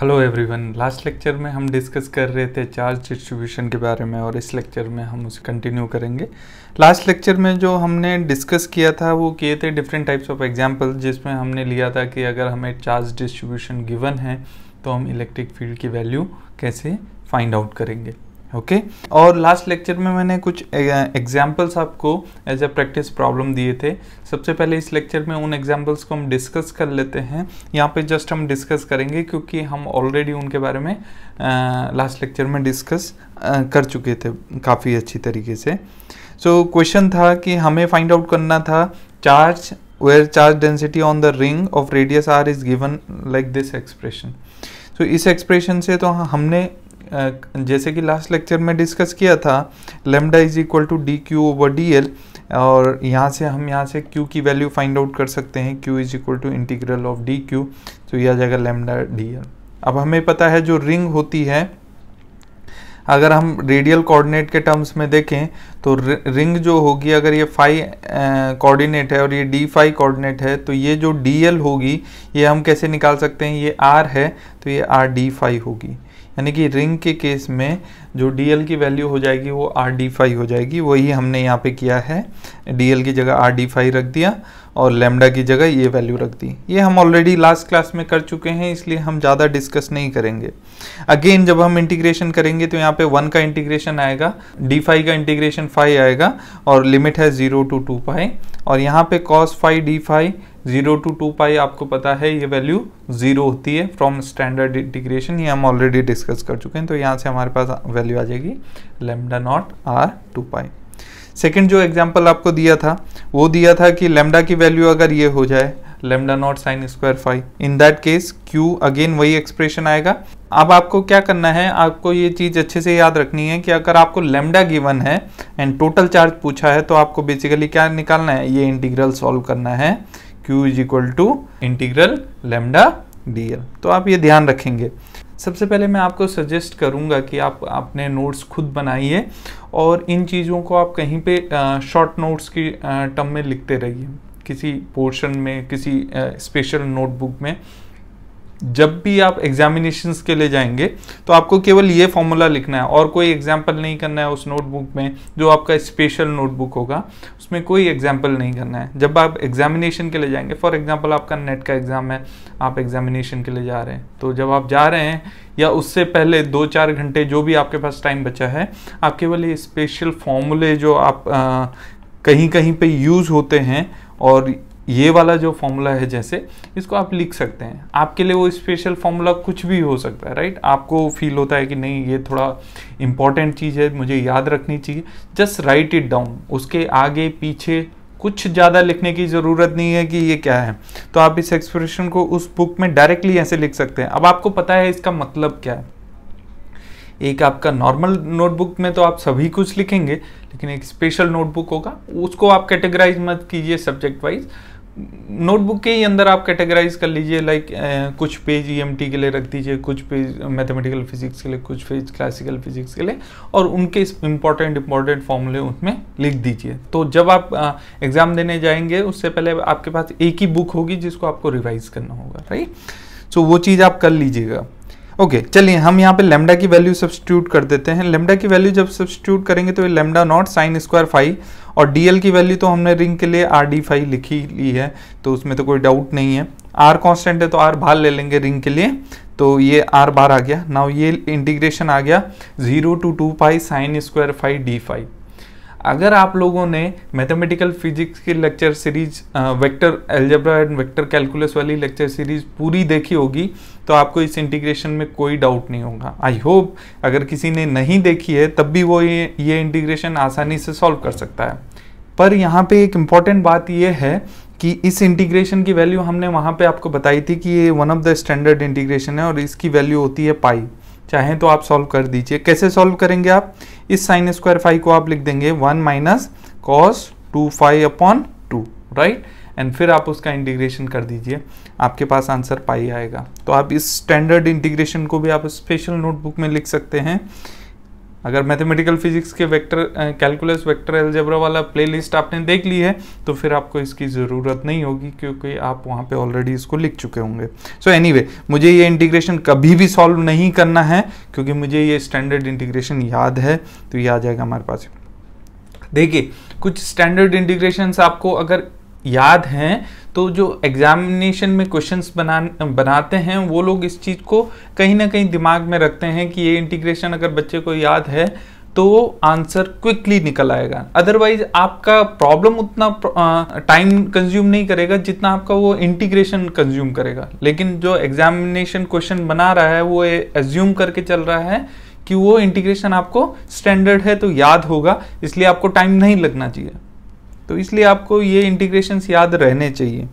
Hello everyone last lecture में हम discuss कर रहे थे चार्ज डिस्ट्रीब्यूशन के बारे में और इस लेक्चर में हम उसे कंटिन्यू करेंगे लास्ट लेक्चर में जो हमने डिस्कस किया था वो किए थे डिफरेंट टाइप्स ऑफ एग्जांपल जिसमें हमने लिया था कि अगर हमें चार्ज डिस्ट्रीब्यूशन गिवन है तो हम इलेक्ट्रिक फील्ड की वैल्यू कैसे फाइंड आउट करेंगे ओके okay? और लास्ट लेक्चर में मैंने कुछ एग्जाम्पल्स आपको एज ए प्रैक्टिस प्रॉब्लम दिए थे सबसे पहले इस लेक्चर में उन एग्जाम्पल्स को हम डिस्कस कर लेते हैं यहाँ पे जस्ट हम डिस्कस करेंगे क्योंकि हम ऑलरेडी उनके बारे में लास्ट लेक्चर में डिस्कस कर चुके थे काफ़ी अच्छी तरीके से सो so, क्वेश्चन था कि हमें फाइंड आउट करना था charge where charge density on the ring of radius R is given like this expression तो इस एक्सप्रेशन से तो हमने जैसे कि लास्ट लेक्चर में डिस्कस किया था lambda is equal to D Q over D L और यहाँ से हम यहाँ से क्यू की वैल्यू फाइंड आउट कर सकते हैं q is equal to integral of d q तो यह आ जाएगा लेमडा डी एल अब हमें पता है जो रिंग होती है अगर हम रेडियल कोऑर्डिनेट के टर्म्स में देखें तो रिंग जो होगी अगर ये फाई कोऑर्डिनेट है और ये डी फाई कोऑर्डिनेट है तो ये जो डी एल होगी ये हम कैसे निकाल सकते हैं ये आर है तो ये आर डी फाई होगी यानी कि रिंग के केस में जो डी की वैल्यू हो जाएगी वो आर डी फाई हो जाएगी वही हमने यहाँ पे किया है डी की जगह आर डी फाई रख दिया और लेमडा की जगह ये वैल्यू रख दी ये हम ऑलरेडी लास्ट क्लास में कर चुके हैं इसलिए हम ज़्यादा डिस्कस नहीं करेंगे अगेन जब हम इंटीग्रेशन करेंगे तो यहाँ पे वन का इंटीग्रेशन आएगा डी फाई का इंटीग्रेशन फाई आएगा और लिमिट है ज़ीरो टू टू पाई और यहाँ पे cos phi d phi zero to two pi आपको पता है ये वैल्यू जीरो होती है फ्रॉम स्टैंडर्ड इंटीग्रेशन ये हम ऑलरेडी डिस्कस कर चुके हैं तो यहाँ से हमारे पास वैल्यू आ जाएगी lambda naught R two pi second जो एग्जाम्पल आपको दिया था वो दिया था कि लेमडा की वैल्यू अगर ये हो जाए lambda naught sine square phi in that case q again वही एक्सप्रेशन आएगा अब आपको क्या करना है आपको ये चीज़ अच्छे से याद रखनी है कि अगर आपको लेमडा गिवन है एंड टोटल चार्ज पूछा है तो आपको बेसिकली क्या निकालना है ये इंटीग्रल सॉल्व करना है q is equal to integral lambda d तो आप ये ध्यान रखेंगे सबसे पहले मैं आपको सजेस्ट करूँगा कि आप अपने नोट्स खुद बनाइए और इन चीज़ों को आप कहीं पे शॉर्ट नोट्स की टर्म में लिखते रहिए किसी पोर्शन में किसी स्पेशल नोटबुक में जब भी आप एग्जामिनेशन के लिए जाएंगे तो आपको केवल ये फॉर्मूला लिखना है और कोई एग्जाम्पल नहीं करना है उस नोटबुक में जो आपका स्पेशल नोटबुक होगा उसमें कोई एग्जाम्पल नहीं करना है जब आप एग्जामिनेशन के लिए जाएंगे फॉर एग्जाम्पल आपका नेट का एग्ज़ाम है आप एग्जामिनेशन के लिए जा रहे हैं तो जब आप जा रहे हैं या उससे पहले दो चार घंटे जो भी आपके पास टाइम बचा है आप केवल ये स्पेशल फॉर्मूले जो आप आ, कहीं कहीं पर यूज़ होते हैं और ये वाला जो फॉर्मूला है जैसे इसको आप लिख सकते हैं आपके लिए वो स्पेशल फॉर्मूला कुछ भी हो सकता है राइट आपको फील होता है कि नहीं ये थोड़ा इंपॉर्टेंट चीज़ है मुझे याद रखनी चाहिए जस्ट राइट इट डाउन उसके आगे पीछे कुछ ज़्यादा लिखने की ज़रूरत नहीं है कि ये क्या है तो आप इस एक्सप्रेशन को उस बुक में डायरेक्टली ऐसे लिख सकते हैं अब आपको पता है इसका मतलब क्या है एक आपका नॉर्मल नोटबुक में तो आप सभी कुछ लिखेंगे लेकिन एक स्पेशल नोटबुक होगा उसको आप कैटेगराइज मत कीजिए सब्जेक्ट वाइज नोटबुक के ही अंदर आप कैटेगराइज कर लीजिए लाइक कुछ पेज ई e के लिए रख दीजिए कुछ पेज मैथमेटिकल फिजिक्स के लिए कुछ पेज क्लासिकल फिजिक्स के लिए और उनके इंपॉर्टेंट इम्पॉर्टेंट फॉर्मूले उसमें लिख दीजिए तो जब आप एग्ज़ाम देने जाएंगे उससे पहले आपके पास एक ही बुक होगी जिसको आपको रिवाइज करना होगा राइट सो so, वो चीज़ आप कर लीजिएगा ओके okay, चलिए हम यहाँ पे लेमडा की वैल्यू सब्सिट्यूट कर देते हैं लेमडा की वैल्यू जब सब्सिट्यूट करेंगे तो ये lambda naught sine square phi और डीएल की वैल्यू तो हमने रिंग के लिए आर डी फाइव लिखी ली है तो उसमें तो कोई डाउट नहीं है आर कांस्टेंट है तो आर बाहर ले लेंगे रिंग के लिए तो ये आर बाहर आ गया नाउ ये इंटीग्रेशन आ गया zero to two phi sine square phi D phi अगर आप लोगों ने मैथमेटिकल फिजिक्स की lecture series vector algebra and vector calculus वाली लेक्चर सीरीज पूरी देखी होगी तो आपको इस इंटीग्रेशन में कोई डाउट नहीं होगा आई होप अगर किसी ने नहीं देखी है तब भी वो ये ये इंटीग्रेशन आसानी से सॉल्व कर सकता है पर यहाँ पे एक इम्पॉर्टेंट बात ये है कि इस इंटीग्रेशन की वैल्यू हमने वहाँ पे आपको बताई थी कि ये one of the standard integration है और इसकी वैल्यू होती है पाई चाहें तो आप सॉल्व कर दीजिए कैसे सॉल्व करेंगे आप इस साइन स्क्वायर फाइव को आप लिख देंगे one minus cos two phi upon two right and फिर आप उसका इंटीग्रेशन कर दीजिए आपके पास आंसर पाई आएगा तो आप इस स्टैंडर्ड इंटीग्रेशन को भी आप स्पेशल नोटबुक में लिख सकते हैं अगर मैथमेटिकल फिजिक्स के वेक्टर कैलकुलस वेक्टर एल्जेब्रा वाला प्लेलिस्ट आपने देख ली है तो फिर आपको इसकी ज़रूरत नहीं होगी क्योंकि आप वहाँ पे ऑलरेडी इसको लिख चुके होंगे सो so एनीवे anyway, मुझे ये इंटीग्रेशन कभी भी सॉल्व नहीं करना है क्योंकि मुझे ये स्टैंडर्ड इंटीग्रेशन याद है तो ये आ जाएगा हमारे पास देखिए कुछ स्टैंडर्ड इंटीग्रेशन आपको अगर याद हैं तो जो एग्जामिनेशन में क्वेश्चंस बना बनाते हैं वो लोग इस चीज़ को कहीं ना कहीं दिमाग में रखते हैं कि ये इंटीग्रेशन अगर बच्चे को याद है तो आंसर क्विकली निकल आएगा अदरवाइज आपका प्रॉब्लम उतना टाइम कंज्यूम नहीं करेगा जितना आपका वो इंटीग्रेशन कंज्यूम करेगा लेकिन जो एग्जामिनेशन क्वेश्चन बना रहा है वो एज्यूम करके चल रहा है कि वो इंटीग्रेशन आपको स्टैंडर्ड है तो याद होगा इसलिए आपको टाइम नहीं लगना चाहिए तो इसलिए आपको ये इंटीग्रेशन याद रहने चाहिए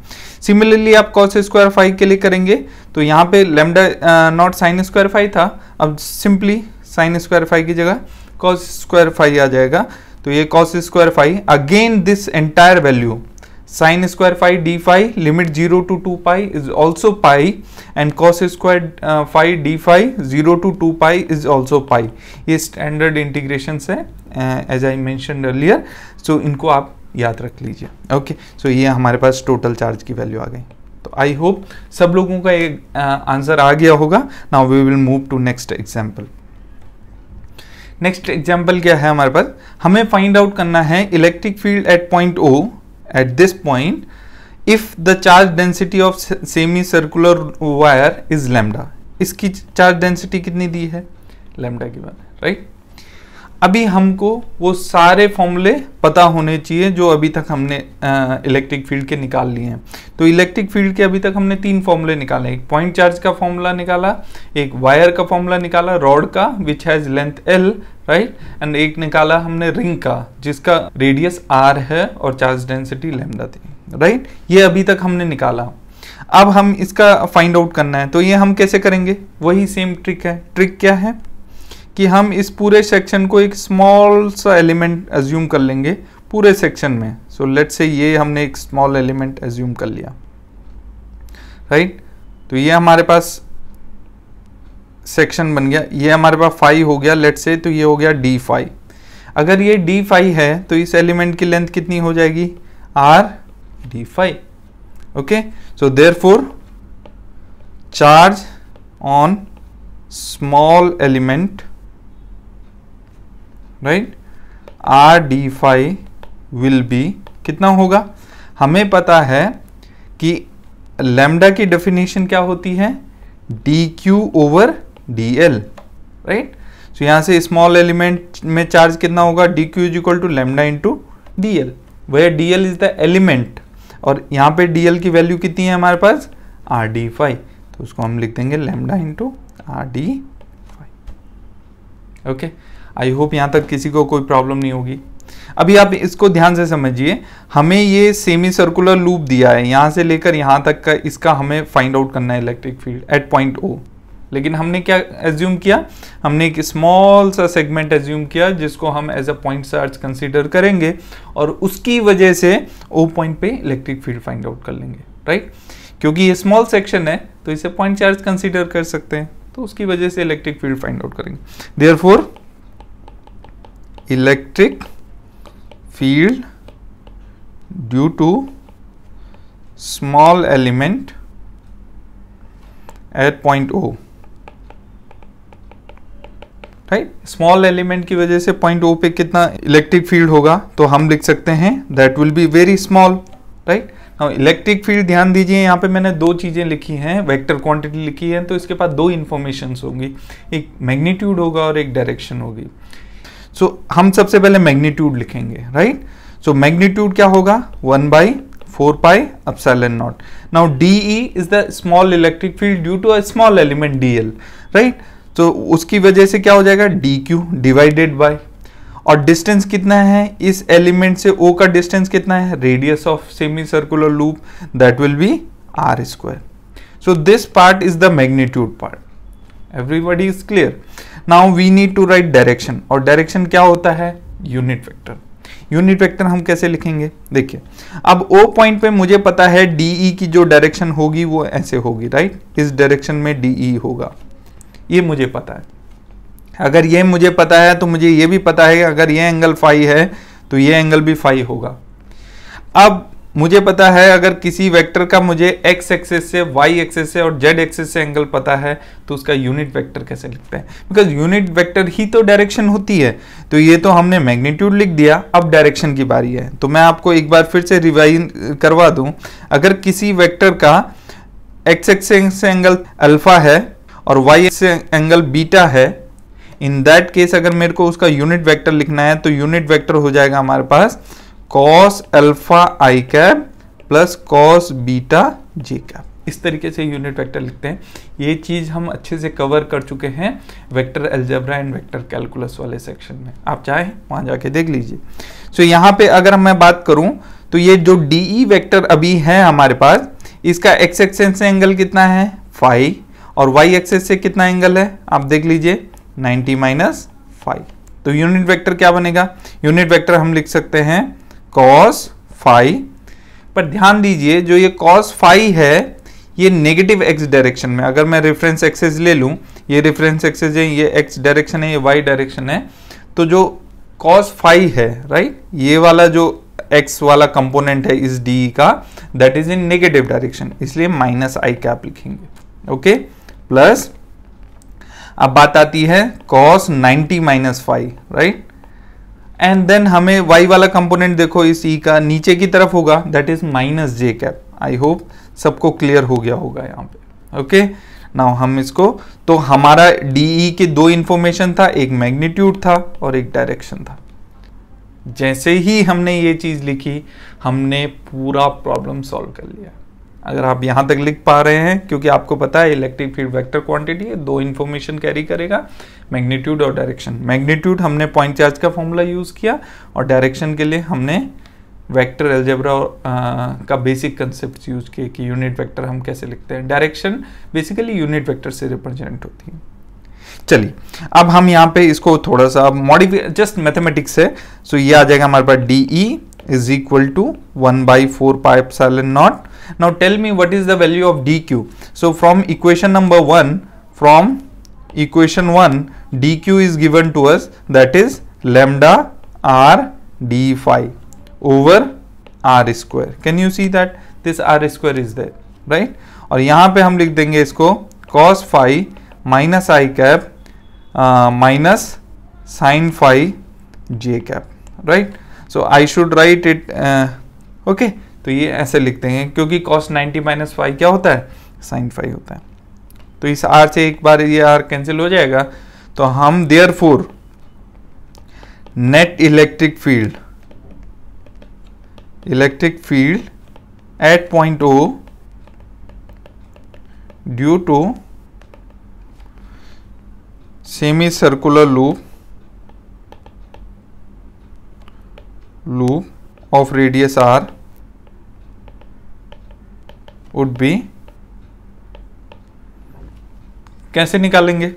सिमिलरली आप कॉस स्क्वायर फाइव के लिए करेंगे तो यहाँ पे lambda naught sine square phi था अब सिंपली साइन स्क्वायर फाइव की जगह कॉस स्क्वायर फाइव आ जाएगा तो ये cos square phi again this entire value sine square phi D phi limit zero to two pi is also pi and cos square phi D phi zero to two pi is also pi ये standard integration है as I mention earlier so इनको आप याद रख लीजिए okay so ये हमारे पास टोटल चार्ज की वैल्यू आ गई तो आई होप सब लोगों का एक आंसर आ गया होगा now we will move to next example next example क्या है हमारे पास हमें फाइंड आउट करना है electric field at point O at this point if the charge density of semi circular wire is lambda इसकी चार्ज डेंसिटी कितनी दी है लेमडा की बात राइट अभी हमको वो सारे फॉर्मूले पता होने चाहिए जो अभी तक हमने इलेक्ट्रिक फील्ड के निकाल लिए हैं तो इलेक्ट्रिक फील्ड के अभी तक हमने तीन फॉर्मूले निकाले एक पॉइंट चार्ज का फॉर्मूला निकाला एक वायर का फॉर्मूला निकाला रॉड का which has length l right and एक निकाला हमने रिंग का जिसका रेडियस आर है और चार्ज डेंसिटी लेमडा थी राइट ये अभी तक हमने निकाला अब हम इसका फाइंड आउट करना है तो ये हम कैसे करेंगे वही सेम ट्रिक है ट्रिक क्या है कि हम इस पूरे सेक्शन को एक स्मॉल सा एलिमेंट एज्यूम कर लेंगे पूरे सेक्शन में सो लेट से ये हमने एक स्मॉल एलिमेंट एज्यूम कर लिया राइट right? तो ये हमारे पास सेक्शन बन गया ये हमारे पास फाइव हो गया लेट से तो ये हो गया डी फाइव अगर ये डी फाइव है तो इस एलिमेंट की लेंथ कितनी हो जाएगी R D phi okay so therefore charge on small element right R D phi will be कितना होगा हमें पता है कि लेमडा की डेफिनेशन क्या होती है D Q over D l right so तो यहां से स्मॉल एलिमेंट में चार्ज कितना होगा d q is equal to lambda into d l वह d l is the element और यहां पे डी एल की वैल्यू कितनी है हमारे पास आर डी फाइव तो उसको हम लिख देंगे lambda into R D phi okay I hope यहाँ तक किसी को कोई प्रॉब्लम नहीं होगी अभी आप इसको ध्यान से समझिए हमें ये सेमी सर्कुलर लूप दिया है यहाँ से लेकर यहाँ तक का इसका हमें फाइंड आउट करना है electric field at point O लेकिन हमने क्या एज्यूम किया हमने एक स्मॉल सा सेगमेंट एज्यूम किया जिसको हम as a point charge consider करेंगे और उसकी वजह से ओ पॉइंट पे इलेक्ट्रिक फील्ड फाइंड आउट कर लेंगे राइट क्योंकि ये स्मॉल सेक्शन है तो इसे पॉइंट चार्ज कंसीडर कर सकते हैं तो उसकी वजह से इलेक्ट्रिक फील्ड फाइंड आउट करेंगे there electric field due to small element at point O right small element की वजह से पॉइंट ओ पे कितना इलेक्ट्रिक फील्ड होगा तो हम लिख सकते हैं that will be very small right now electric field ध्यान दीजिए यहाँ पे मैंने दो चीज़ें लिखी हैं वेक्टर क्वांटिटी लिखी है तो इसके पास दो इन्फॉर्मेशन होंगी एक मैग्नीट्यूड होगा और एक डायरेक्शन होगी सो so, हम सबसे पहले मैग्नीट्यूड लिखेंगे राइट सो मैग्नीट्यूड क्या होगा one by four pi epsilon naught now D E is the small electric field due to a small element d l right तो उसकी वजह से क्या हो जाएगा डी क्यू डिवाइडेड बाई और डिस्टेंस कितना है इस एलिमेंट से ओ का डिस्टेंस कितना है radius of semi circular loop that will be R square so this part is the magnitude part everybody is clear now we need to write direction और direction क्या होता है यूनिट वेक्टर यूनिट वेक्टर हम कैसे लिखेंगे देखिए अब ओ point पे मुझे पता है डी e की जो डायरेक्शन होगी वो ऐसे होगी राइट इस डायरेक्शन में डीई e होगा ये मुझे पता है अगर ये मुझे पता है तो मुझे ये भी पता है अगर ये एंगल फाइव है तो ये एंगल भी फाइव होगा अब मुझे पता है अगर किसी वेक्टर का मुझे एक्स एक्सेस से वाई एक्सेस से और जेड एक्सेस से एंगल पता है तो उसका यूनिट वेक्टर कैसे लिखते हैं बिकॉज यूनिट वेक्टर ही तो डायरेक्शन होती है तो ये तो हमने मैग्नीट्यूड लिख दिया अब डायरेक्शन की बारी है तो मैं आपको एक बार फिर से रिवाइज करवा दूं अगर किसी वैक्टर का एक्स एक्सेस से एंगल अल्फा है और वाई से एंगल बीटा है इन दैट केस अगर मेरे को उसका यूनिट वैक्टर लिखना है तो यूनिट वैक्टर हो जाएगा हमारे पास cos alpha i cap plus cos beta j cap इस तरीके से यूनिट वेक्टर लिखते हैं ये चीज़ हम अच्छे से कवर कर चुके हैं vector algebra and vector calculus वाले सेक्शन में आप चाहे वहां जाके देख लीजिए सो so, यहाँ पे अगर मैं बात करूं तो ये जो डी वेक्टर वैक्टर अभी है हमारे पास इसका एक्स एक्सेस से एंगल कितना है फाइव और वाई एक्सेस से कितना एंगल है आप देख लीजिए नाइनटी माइनस फाइव तो यूनिट वेक्टर क्या बनेगा यूनिट वेक्टर हम लिख सकते हैं कॉस फाइ पर ध्यान दीजिए जो ये कॉस फाइ है ये नेगेटिव एक्स डायरेक्शन में अगर मैं रेफरेंस एक्सेस ले लूँ ये रेफरेंस एक्सेस है ये एक्स डायरेक्शन है ये वाई डायरेक्शन है तो जो कॉस फाइ है राइट ये वाला जो एक्स वाला कंपोनेंट है इस डी का that is in negative direction इसलिए माइनस आई कैप लिखेंगे ओके प्लस अब बात आती है cos 90 minus phi right and then हमें वाई वाला कंपोनेंट देखो इस e का नीचे की तरफ होगा that is minus J cap I hope सबको क्लियर हो गया होगा यहाँ पे ओके नाउ हम इसको तो हमारा डी e के दो इन्फॉर्मेशन था एक मैग्नीट्यूड था और एक डायरेक्शन था जैसे ही हमने ये चीज़ लिखी हमने पूरा प्रॉब्लम सॉल्व कर लिया अगर आप यहां तक लिख पा रहे हैं क्योंकि आपको पता है इलेक्ट्रिक फील्ड वेक्टर क्वांटिटी है दो इन्फॉर्मेशन कैरी करेगा मैग्नीट्यूड और डायरेक्शन मैग्नीट्यूड हमने पॉइंट चार्ज का फॉर्मूला यूज़ किया और डायरेक्शन के लिए हमने वेक्टर एल्जेब्रा का बेसिक कंसेप्ट यूज किए कि यूनिट वेक्टर हम कैसे लिखते हैं डायरेक्शन बेसिकली यूनिट वेक्टर से रिप्रेजेंट होती है चलिए अब हम यहाँ पे इसको थोड़ा सा मॉडिफाई जस्ट मैथमेटिक्स है सो ये आ जाएगा हमारे पास d E is equal to one by four pi naught now tell me what is the value of d q so from equation number one from equation one dq is given to us that is lambda r d phi over r square can you see that this r square is there right और यहाँ पे हम लिख देंगे इसको cos phi minus i cap uh, minus sin phi j cap right so i should write it uh, okay तो ये ऐसे लिख देंगे क्योंकि cos 90 माइनस फाइव क्या होता है साइन फाइव होता है तो इस r से एक बार ये r कैंसिल हो जाएगा तो हम therefore net electric field electric field at point O due to semi circular loop loop of radius R would be कैसे निकालेंगे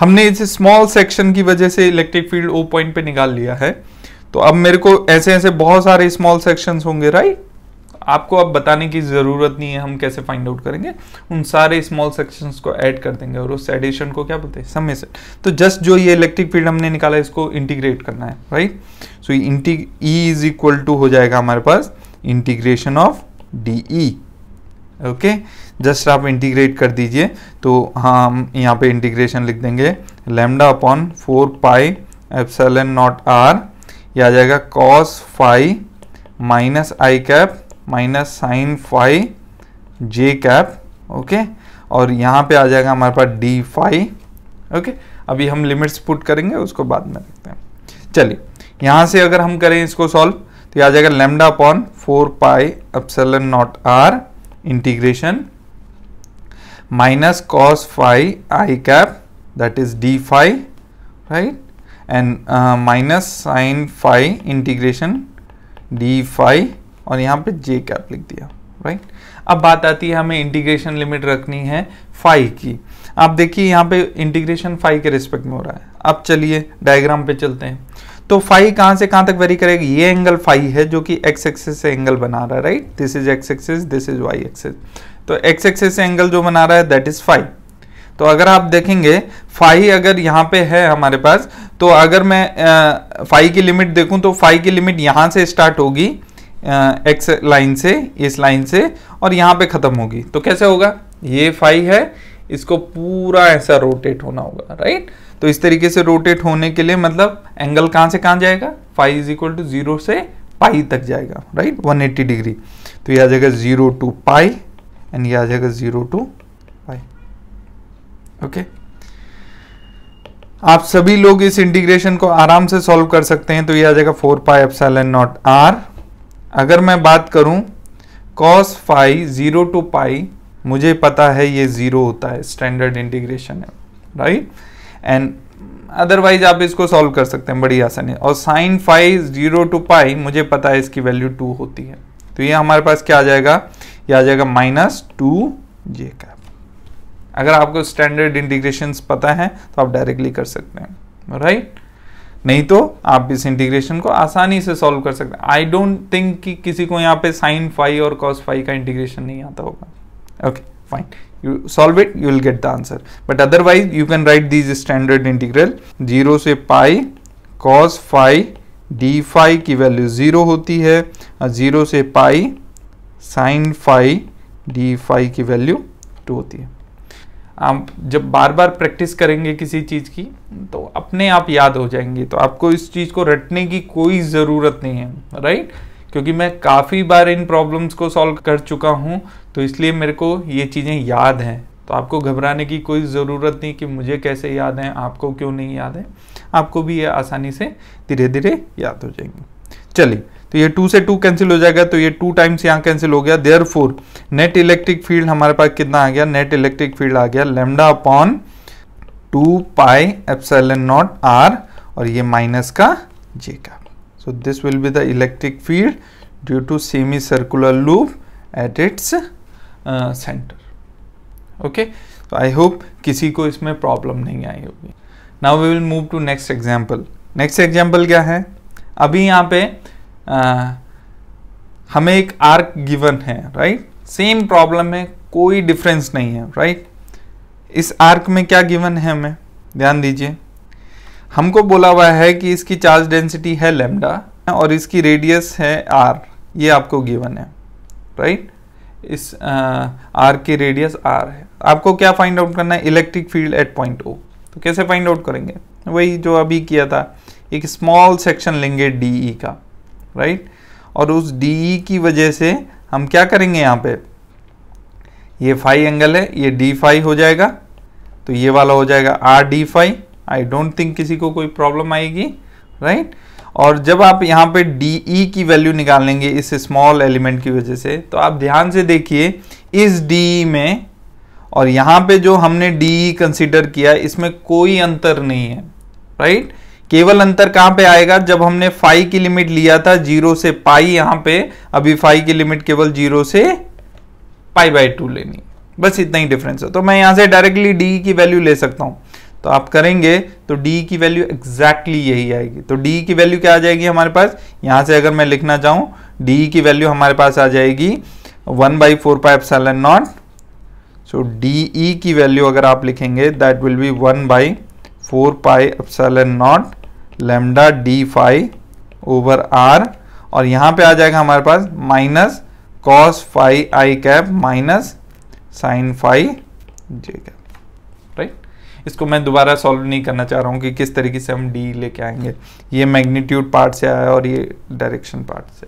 हमने इस स्मॉल सेक्शन की वजह से इलेक्ट्रिक फील्ड ओ पॉइंट पे निकाल लिया है तो अब मेरे को ऐसे ऐसे बहुत सारे स्मॉल सेक्शंस होंगे राइट आपको अब बताने की ज़रूरत नहीं है हम कैसे फाइंड आउट करेंगे उन सारे स्मॉल सेक्शंस को ऐड कर देंगे और उस एडिशन को क्या बोलते हैं से तो जस्ट जो ये इलेक्ट्रिक फील्ड हमने निकाला इसको इंटीग्रेट करना है राइट सो इंटी ई इज इक्वल टू हो जाएगा हमारे पास integration of D E okay just आप इंटीग्रेट कर दीजिए तो हाँ हम यहाँ पे इंटीग्रेशन लिख देंगे lambda upon four pi N naught R ये आ जाएगा कॉस फाई माइनस आई cap minus sine phi j cap okay और यहाँ पे आ जाएगा हमारे पास डी फाई ओके अभी हम लिमिट्स पुट करेंगे उसको बाद में देखते हैं चलिए यहाँ से अगर हम करें इसको सॉल्व तो यह आ जाएगा lambda upon four pi N naught R integration minus cos phi i cap that is d phi right and minus sine sin integration d d और यहाँ पे जे कैप लिख दिया राइट right? अब बात आती है हमें इंटीग्रेशन लिमिट रखनी है फाइव की आप देखिए यहाँ पे इंटीग्रेशन फाइव के रिस्पेक्ट में हो रहा है अब चलिए डायग्राम पे चलते हैं तो फाइव कहां से कहां तक वेरी करेगी ये एंगल फाइव है जो कि एक्स एक्सेस से एंगल बना रहा है right this is x axis this is y axis तो एक्स एक्सेस से एंगल जो बना रहा है दैट इज फाइव तो अगर आप देखेंगे फाइव अगर यहां पे है हमारे पास तो अगर मैं फाइव की लिमिट देखूं तो फाइव की लिमिट यहां से स्टार्ट होगी एक्स लाइन से इस लाइन से और यहां पे ख़त्म होगी तो कैसे होगा ये फाइव है इसको पूरा ऐसा रोटेट होना होगा राइट तो इस तरीके से रोटेट होने के लिए मतलब एंगल कहाँ से कहाँ जाएगा phi is equal to zero से पाई तक जाएगा राइट वन एट्टी डिग्री तो यह आ जाएगा जीरो टू पाई एंड यह आ जाएगा जीरो टू पाई ओके आप सभी लोग इस इंटीग्रेशन को आराम से सॉल्व कर सकते हैं तो यह आ जाएगा four pi N naught R अगर मैं बात करूं cos phi zero to two मुझे पता है ये जीरो होता है स्टैंडर्ड इंटीग्रेशन है राइट right? एंड अदरवाइज आप इसको सॉल्व कर सकते हैं बड़ी आसानी और sine phi zero to two मुझे पता है इसकी वैल्यू टू होती है तो ये हमारे पास क्या आ जाएगा ये आ जाएगा माइनस टू जे का अगर आपको स्टैंडर्ड इंटीग्रेशन पता है तो आप डायरेक्टली कर सकते हैं राइट right? नहीं तो आप इस इंटीग्रेशन को आसानी से सॉल्व कर सकते हैं आई डोंट थिंक कि किसी को यहाँ पे साइन फाइव और कॉस फाइव का इंटीग्रेशन नहीं आता होगा okay okay. fine you solve it you will get the answer but otherwise you can write these standard integral 0 se pi cos phi d phi ki value zero hoti hai और 0 se pi sin phi d phi ki value 2 hoti hai आप जब बार बार practice करेंगे किसी चीज़ की तो अपने आप याद हो जाएंगे तो आपको इस चीज़ को रटने की कोई ज़रूरत नहीं है राइट right? क्योंकि मैं काफ़ी बार इन प्रॉब्लम्स को सॉल्व कर चुका हूँ तो इसलिए मेरे को ये चीज़ें याद हैं तो आपको घबराने की कोई ज़रूरत नहीं कि मुझे कैसे याद हैं आपको क्यों नहीं याद है आपको भी ये आसानी से धीरे धीरे याद हो जाएंगे चलिए तो ये टू से टू कैंसिल हो जाएगा तो ये टू टाइम्स यहाँ कैंसिल हो गया therefore net electric field हमारे पास कितना आ गया नेट इलेक्ट्रिक फील्ड आ गया lambda upon two pi epsilon naught R और ये माइनस का जे का so this will be the electric field due to semicircular loop at its uh, center okay so i hope kisi ko isme problem nahi aayi hogi now we will move to next example next example kya hai abhi yahan pe आ, हमें एक arc given है right same problem है कोई difference नहीं है right इस arc में क्या गिवन है हमें ध्यान दीजिए हमको बोला हुआ है कि इसकी चार्ज डेंसिटी है लेमडा और इसकी रेडियस है आर ये आपको गिवन है राइट इस आर की रेडियस आर है आपको क्या फाइंड आउट करना है electric field at point O तो कैसे फाइंड आउट करेंगे वही जो अभी किया था एक स्मॉल सेक्शन लेंगे डी ई e का राइट और उस डी ई e की वजह से हम क्या करेंगे यहाँ पे ये फाइव एंगल है ये डी फाइव हो जाएगा तो ये वाला हो जाएगा R D phi I don't think किसी को कोई प्रॉब्लम आएगी राइट right? और जब आप यहाँ पे डी e की वैल्यू निकालेंगे इस स्मॉल एलिमेंट की वजह से तो आप ध्यान से देखिए इस डी में और यहाँ पे जो हमने डी कंसीडर कंसिडर किया इसमें कोई अंतर नहीं है राइट right? केवल अंतर कहाँ पे आएगा जब हमने फाई की लिमिट लिया था जीरो से पाई यहाँ पे अभी फाइ की लिमिट केवल जीरो से पाई बाई टू लेनी बस इतना ही डिफरेंस है तो मैं यहाँ से डायरेक्टली डी e की वैल्यू ले सकता हूँ तो आप करेंगे तो डी की वैल्यू एग्जैक्टली यही आएगी तो डी की वैल्यू क्या आ जाएगी हमारे पास यहां से अगर मैं लिखना चाहूं डी की वैल्यू हमारे पास आ जाएगी one by four pi epsilon naught so d E की वैल्यू अगर आप लिखेंगे that will be one by four pi N naught lambda d phi over R और यहाँ पे आ जाएगा हमारे पास minus cos phi i cap minus sine phi j cap इसको मैं दोबारा सॉल्व नहीं करना चाह रहा हूँ कि किस तरीके से हम डी लेके आएंगे ये मैग्नीट्यूड पार्ट से आया और ये डायरेक्शन पार्ट से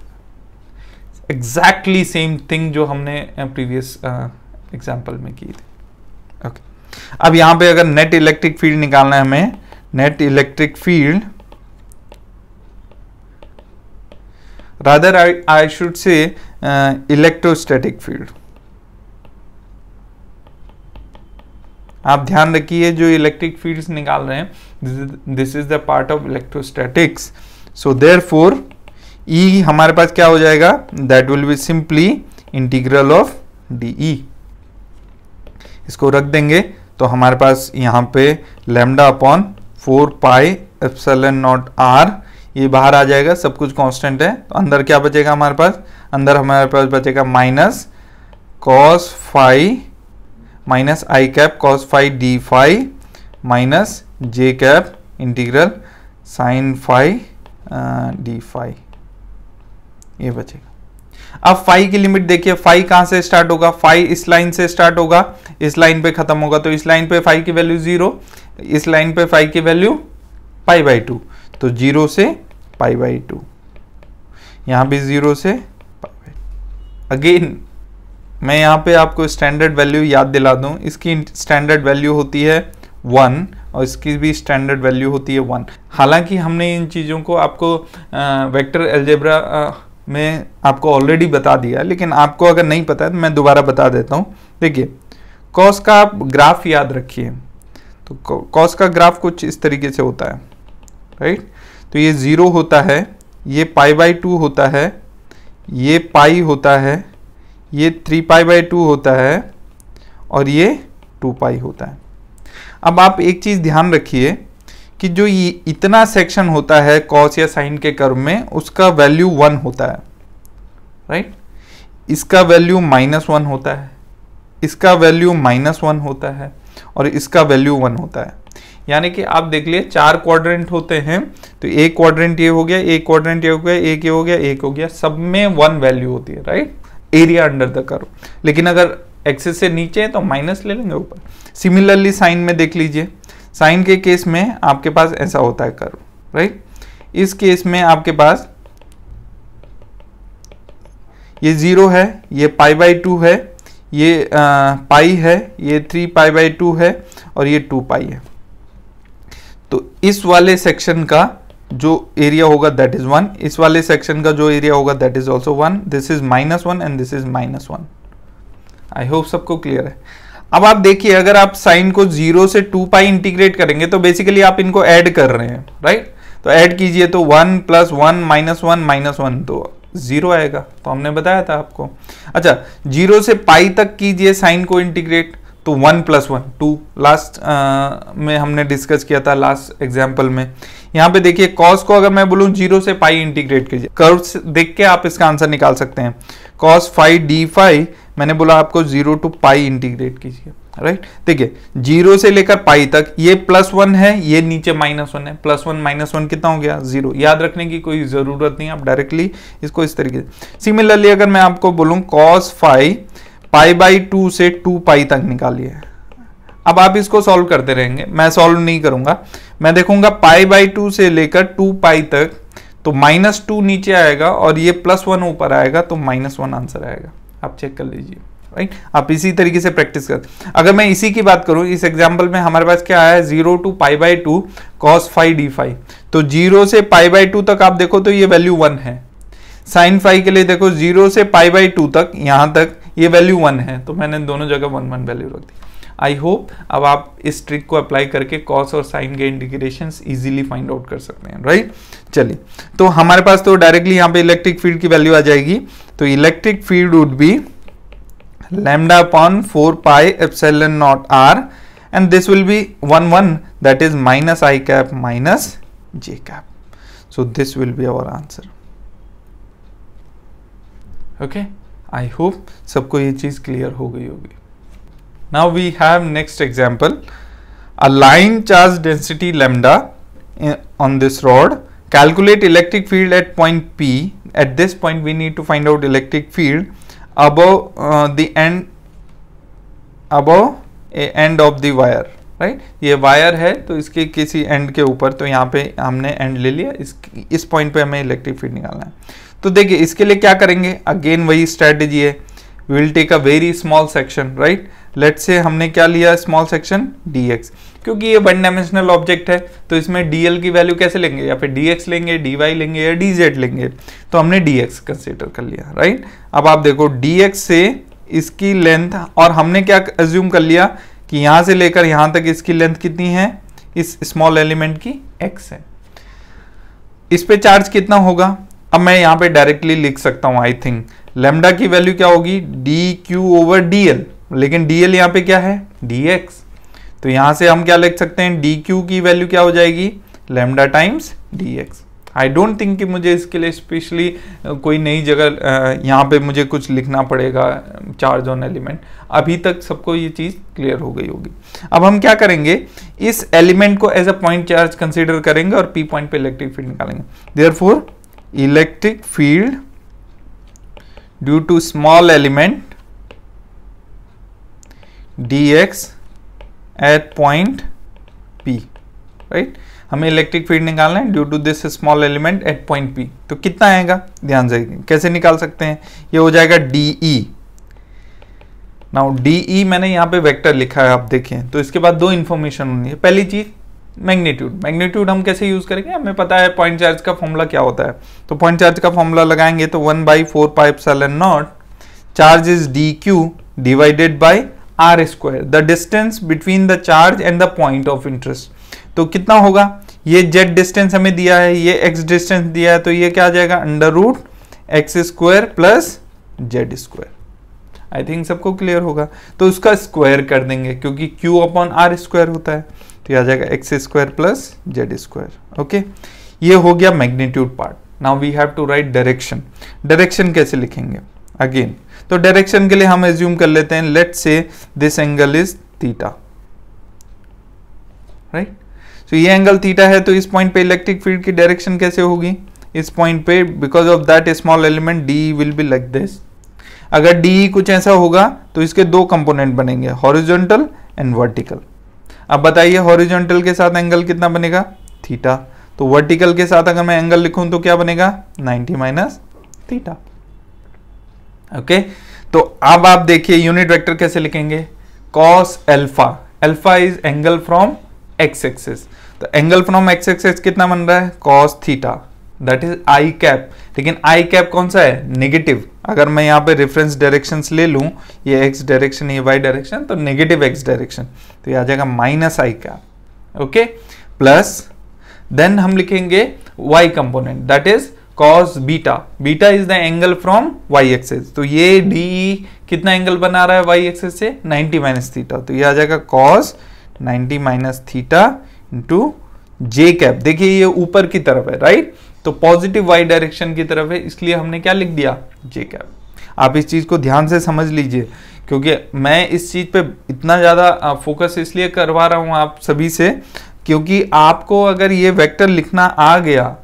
एग्जैक्टली सेम थिंग जो हमने प्रीवियस एग्जाम्पल में की थी ओके अब यहाँ पे अगर नेट इलेक्ट्रिक फील्ड निकालना है हमें net electric field rather I I should say electrostatic field आप ध्यान रखिए जो इलेक्ट्रिक फील्ड्स निकाल रहे हैं this is the part of electrostatics so therefore E हमारे पास क्या हो जाएगा that will be simply integral of D E इसको रख देंगे तो हमारे पास यहाँ पे lambda upon four pi N naught R ये बाहर आ जाएगा सब कुछ कांस्टेंट है तो अंदर क्या बचेगा हमारे पास अंदर हमारे पास बचेगा माइनस कॉस फाइव माइनस आई cap cos phi D phi minus जे cap integral sine phi D phi ये बचेगा अब फाइव की लिमिट देखिए फाइव कहां से स्टार्ट होगा फाइव इस लाइन से स्टार्ट होगा इस लाइन पे खत्म होगा तो इस लाइन पे फाइव की वैल्यू जीरो इस लाइन पे फाइव की वैल्यू पाई बाई टू तो जीरो से पाई बाई टू यहां भी जीरो से अगेन मैं यहाँ पे आपको स्टैंडर्ड वैल्यू याद दिला दूँ इसकी स्टैंडर्ड वैल्यू होती है वन और इसकी भी स्टैंडर्ड वैल्यू होती है वन हालांकि हमने इन चीज़ों को आपको वेक्टर एल्जेब्रा में आपको ऑलरेडी बता दिया लेकिन आपको अगर नहीं पता है तो मैं दोबारा बता देता हूँ देखिए कॉस का आप ग्राफ याद रखिए तो कॉस का ग्राफ कुछ इस तरीके से होता है राइट तो ये ज़ीरो होता है ये पाई बाई टू होता है ये पाई होता है ये थ्री पाई बाई टू होता है और ये टू पाई होता है अब आप एक चीज़ ध्यान रखिए कि जो ये इतना सेक्शन होता है कॉस या साइन के कर्व में उसका वैल्यू वन होता है राइट इसका वैल्यू माइनस वन होता है इसका वैल्यू माइनस वन होता है और इसका वैल्यू वन होता है यानी कि आप देख लिए चार क्वाड्रेंट होते हैं तो एक क्वाड्रेंट ये हो गया एक क्वाड्रेंट ये हो गया एक ये हो गया एक हो गया सब में वन वैल्यू होती है right area under the curve लेकिन अगर एक्सेस से नीचे है तो माइनस ले लेंगे ऊपर सिमिलरली साइन में देख लीजिए साइन के केस में आपके पास ऐसा होता है कर्व राइट इस केस में आपके पास ये जीरो है ये पाई बाई टू है ये आ, पाई है ये थ्री पाई बाई टू है और ये टू पाई है तो इस वाले सेक्शन का जो एरिया होगा दैट इज वन इस वाले सेक्शन का जो एरिया होगा that is also one this is minus one and this is minus one I hope सबको क्लियर है अब आप देखिए अगर आप साइन को जीरो से टू पाई इंटीग्रेट करेंगे तो बेसिकली आप इनको ऐड कर रहे हैं राइट तो ऐड कीजिए तो one plus one minus one minus one तो जीरो आएगा तो हमने बताया था आपको अच्छा जीरो से पाई तक कीजिए साइन को इंटीग्रेट तो one plus one two last में हमने डिस्कस किया था लास्ट एग्जाम्पल में यहाँ पे देखिए कॉस को अगर मैं बोलूँ जीरो से पाई इंटीग्रेट कीजिए कर्व देख के आप इसका आंसर निकाल सकते हैं कॉस फाइव डी फाइव मैंने बोला आपको जीरो टू पाई इंटीग्रेट कीजिए राइट देखिए जीरो से लेकर पाई तक ये प्लस वन है ये नीचे माइनस वन है प्लस वन माइनस वन कितना हो गया जीरो याद रखने की कोई जरूरत नहीं आप डायरेक्टली इसको इस तरीके से सिमिलरली अगर मैं आपको बोलूँ cos phi pi by two से टू पाई तक निकालिए अब आप इसको सॉल्व करते रहेंगे मैं सॉल्व नहीं करूंगा मैं देखूंगा पाई बाई टू से लेकर टू पाई तक तो माइनस टू नीचे आएगा और ये प्लस वन ऊपर आएगा तो माइनस वन आंसर आएगा आप चेक कर लीजिए राइट आप इसी तरीके से प्रैक्टिस कर अगर मैं इसी की बात करूं इस एग्जाम्पल में हमारे पास क्या आया zero to pi by two cos phi D five तो जीरो से पाई बाई टू तक आप देखो तो ये वैल्यू वन है साइन फाइव के लिए देखो जीरो से पाई बाई टू तक यहां तक ये वैल्यू वन है तो मैंने दोनों जगह वन वन वैल्यू रख दी आई होप अब आप इस ट्रिक को अप्लाई करके कॉस और साइन के इंडिकेशन इजिली फाइंड आउट कर सकते हैं राइट चलिए तो हमारे पास तो डायरेक्टली यहाँ पे इलेक्ट्रिक फील्ड की वैल्यू आ जाएगी तो electric field would be lambda upon 4 pi epsilon naught R and this will be one one that is minus I cap minus J cap so this will be our answer okay I hope सबको ये चीज़ clear हो गई होगी Now we have next example. A line charge density lambda on this rod. Calculate electric field at point P. At this point we need to find out electric field above uh, the end above a end of the wire right right? ये wire है तो इसके किसी and के ऊपर तो यहाँ पे हमने एंड ले लिया इस इस पॉइंट पे हमें इलेक्ट्रिक फील्ड निकालना है तो देखिए इसके लिए क्या करेंगे अगेन वही स्ट्रेटजी है we will take a very small section right let say हमने क्या लिया स्मॉल सेक्शन dx क्योंकि ये वन डायमेंशनल ऑब्जेक्ट है तो इसमें dl की वैल्यू कैसे लेंगे या फिर dx लेंगे dy लेंगे या dz लेंगे तो हमने dx कंसिडर कर लिया राइट अब आप देखो dx से इसकी लेंथ और हमने क्या एज्यूम कर लिया कि यहाँ से लेकर यहाँ तक इसकी लेंथ कितनी है इस स्मॉल एलिमेंट की एक्स है इस पे चार्ज कितना होगा अब मैं यहाँ पे डायरेक्टली लिख सकता हूँ आई थिंक लेमडा की वैल्यू क्या होगी D Q over D L लेकिन डी एल यहाँ पे क्या है डी एक्स तो यहां से हम क्या लिख सकते हैं डी क्यू की वैल्यू क्या हो जाएगी lambda times D X I don't think कि मुझे इसके लिए स्पेशली कोई नई जगह यहाँ पे मुझे कुछ लिखना पड़ेगा चार्ज ऑन एलिमेंट अभी तक सबको ये चीज़ क्लियर हो गई होगी अब हम क्या करेंगे इस एलिमेंट को as a point charge consider करेंगे और पी पॉइंट पे इलेक्ट्रिक फील्ड निकालेंगे therefore electric field due to small element dx at point p right right? हमें इलेक्ट्रिक फील्ड निकालना है due to this small element at point P तो कितना आएगा ध्यान से कैसे निकाल सकते हैं ये हो जाएगा D E now D E मैंने यहां पे वेक्टर लिखा है आप देखें तो इसके बाद दो इन्फॉर्मेशन होनी है पहली चीज़ मैग्नीट्यूड मैग्नीट्यूड हम कैसे यूज करेंगे हमें पता है पॉइंट चार्ज का फॉर्मूला क्या होता है तो पॉइंट चार्ज का फॉर्मूला लगाएंगे तो one by four pi epsilon naught charge is D Q divided by R square the distance between the charge and the point of interest तो कितना होगा ये जेड डिस्टेंस हमें दिया है ये एक्स डिस्टेंस दिया है तो ये क्या आ जाएगा under root x square plus Z square I think सबको क्लियर होगा तो उसका स्क्वायर कर देंगे क्योंकि क्यू अपॉन आर स्क्वायर होता है तो यह आ जाएगा X square plus Z square okay ये हो गया magnitude part now we have to write direction direction कैसे लिखेंगे अगेन तो डायरेक्शन के लिए हम एज्यूम कर लेते हैं let say this angle is theta right so ये एंगल थीटा है तो इस पॉइंट पे इलेक्ट्रिक फील्ड की डायरेक्शन कैसे होगी इस पॉइंट पे because of that small element D will be like this अगर डी e कुछ ऐसा होगा तो इसके दो कंपोनेंट बनेंगे हॉरिजॉन्टल एंड वर्टिकल अब बताइए हॉरिजॉन्टल के साथ एंगल कितना बनेगा थीटा तो वर्टिकल के साथ अगर मैं एंगल लिखूं तो क्या बनेगा 90 माइनस थीटा ओके तो अब आप देखिए यूनिट वेक्टर कैसे लिखेंगे cos alpha alpha is angle from X axis तो एंगल फ्रॉम एक्स एक्सेस कितना बन रहा है cos theta that is I cap लेकिन आई कैप कौन सा है नेगेटिव अगर मैं यहाँ पे रेफरेंस डायरेक्शन ले लू ये एक्स डायरेक्शन ये वाई डायरेक्शन तो नेगेटिव एक्स डायरेक्शन तो ये आ जाएगा माइनस आई कैप ओके प्लस देन हम लिखेंगे Y component that is cos beta beta is the angle from Y axis तो ये डी e कितना एंगल बना रहा है वाई एक्सेस से 90 माइनस थीटा तो ये आ जाएगा cos 90 minus theta into J cap देखिए ये ऊपर की तरफ है राइट तो पॉजिटिव वाई डायरेक्शन की तरफ है इसलिए हमने क्या लिख दिया जे कैप आप इस चीज़ को ध्यान से समझ लीजिए क्योंकि मैं इस चीज़ पे इतना ज़्यादा फोकस इसलिए करवा रहा हूँ आप सभी से क्योंकि आपको अगर ये वेक्टर लिखना आ गया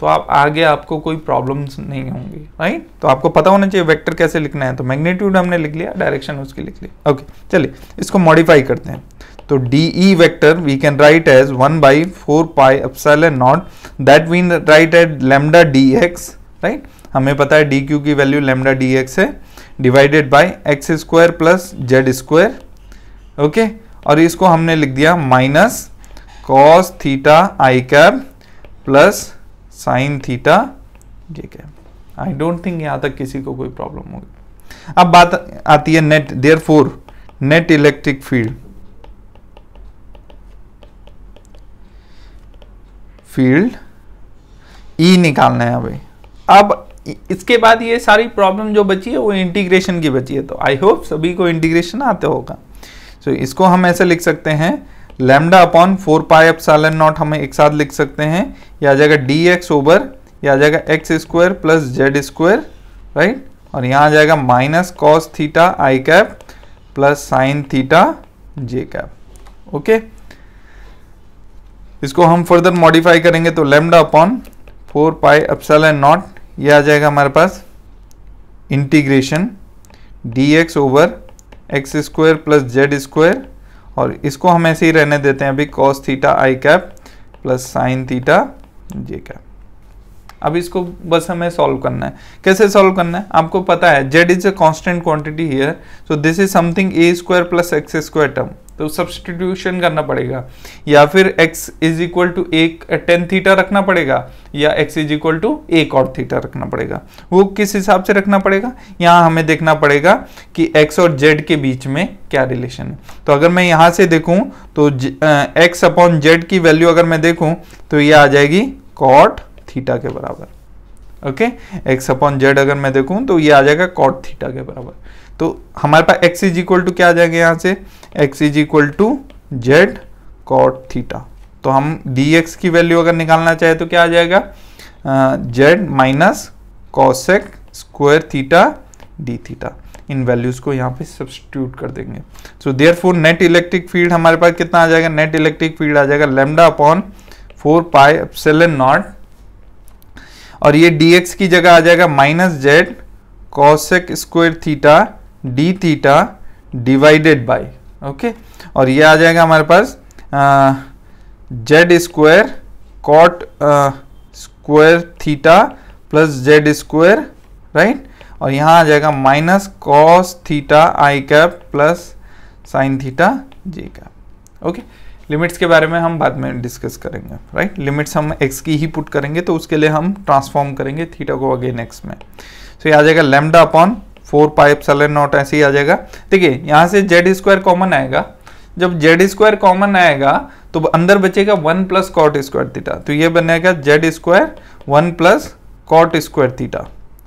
तो आप आगे आपको कोई प्रॉब्लम्स नहीं होंगी राइट तो आपको पता होना चाहिए वेक्टर कैसे लिखना है तो मैग्नीट्यूड हमने लिख लिया डायरेक्शन उसकी लिख ली ओके चलिए इसको मॉडिफाई करते हैं तो D E vector we can write as one by four pi epsilon naught that when right at lambda D X right हमें पता है डी क्यू की वैल्यू लेमडा डी एक्स है divided by X square plus Z square okay और इसको हमने लिख दिया minus cos theta I cap plus sine theta ठीक है आई डोंट थिंक यहाँ तक किसी को कोई प्रॉब्लम होगी अब बात आती है net therefore net electric field field E निकालना है भाई अब इसके बाद ये सारी प्रॉब्लम जो बची है वो इंटीग्रेशन की बची है तो आई होप सभी को इंटीग्रेशन आते होगा सो so, इसको हम ऐसे लिख सकते हैं lambda upon four pi epsilon naught हमें एक साथ लिख सकते हैं या आ जाएगा डी एक्स ओवर या आ जाएगा X square plus Z square right और यहाँ आ जाएगा minus cos theta I cap plus sine theta J cap okay इसको हम फर्दर मॉडिफाई करेंगे तो lambda upon four pi epsilon naught ये आ जाएगा हमारे पास integration D X over X square plus Z square और इसको हम ऐसे ही रहने देते हैं अभी cos theta I cap plus sine theta J cap अब इसको बस हमें सॉल्व करना है कैसे सॉल्व करना है आपको पता है Z is a constant quantity here so this is something A square plus X square term तो सब्सटीट्यूशन करना पड़ेगा या फिर x इज इक्वल टू एक टेन थीटा रखना पड़ेगा या x इज इक्वल टू एक और थीटा रखना पड़ेगा वो किस हिसाब से रखना पड़ेगा यहाँ हमें देखना पड़ेगा कि x और z के बीच में क्या रिलेशन है तो अगर मैं यहाँ से देखूँ तो ज, आ, x अपॉन जेड की वैल्यू अगर मैं देखूँ तो ये आ जाएगी कॉट थीटा के बराबर ओके एक्स अपॉन जेड अगर मैं देखूँ तो ये आ जाएगा कॉट थीटा के बराबर तो हमारे पास x इज इक्वल टू क्या आ जाएगा यहाँ से X is equal to Z cot theta तो हम डी एक्स की वैल्यू अगर निकालना चाहे तो क्या आ जाएगा Z minus cosec square theta D theta इन वैल्यूज़ को यहाँ पे सब्सटीट्यूट कर देंगे so therefore net electric field हमारे पास कितना आ जाएगा नेट इलेक्ट्रिक फील्ड आ जाएगा lambda upon four pi epsilon naught और ये डी एक्स की जगह आ जाएगा minus Z cosec square theta D theta divided by okay और ये आ जाएगा हमारे पास Z square cot square theta plus Z square right और यहाँ आ जाएगा minus cos theta I cap plus sine theta J cap okay limits के बारे में हम बाद में डिस्कस करेंगे राइट लिमिट्स हम एक्स की ही पुट करेंगे तो उसके लिए हम ट्रांसफॉर्म करेंगे थीटा को अगेन एक्स में सो so, ये आ जाएगा lambda upon four pi epsilon naught ऐसे ही आ जाएगा ठीक है यहाँ से जेड स्क्वायर कॉमन आएगा जब जेड स्क्वायर कॉमन आएगा तो अंदर बचेगा one plus cot square theta तो ये बनेगा Z square one plus cot square theta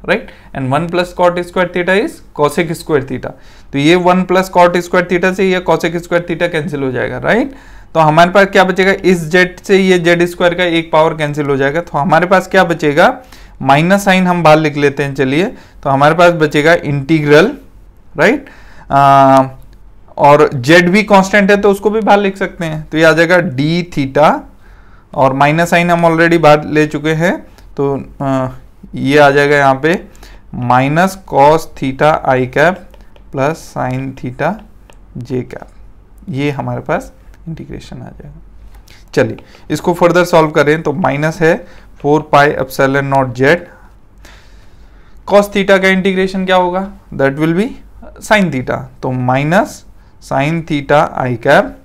right and one plus cot square theta is cosec square theta तो ये one plus cot square theta से ये कॉशिक स्क्वायर थीटा कैंसिल हो जाएगा right तो हमारे पास क्या बचेगा इस जेड से ये जेड स्क्वायर का एक पावर कैंसिल हो जाएगा तो हमारे पास क्या बचेगा माइनस साइन हम बाहर लिख लेते हैं चलिए तो हमारे पास बचेगा इंटीग्रल राइट आ, और जेड भी कांस्टेंट है तो उसको भी बाहर लिख सकते हैं तो ये आ जाएगा डी थीटा और माइनस साइन हम ऑलरेडी बाहर ले चुके हैं तो आ, ये आ जाएगा यहाँ पे minus cos theta I cap plus sine theta J cap ये हमारे पास इंटीग्रेशन आ जाएगा चलिए इसको फर्दर सॉल्व करें तो माइनस है four pi epsilon naught Z cos theta का इंटीग्रेशन क्या होगा that will be sine theta तो minus sine theta I cap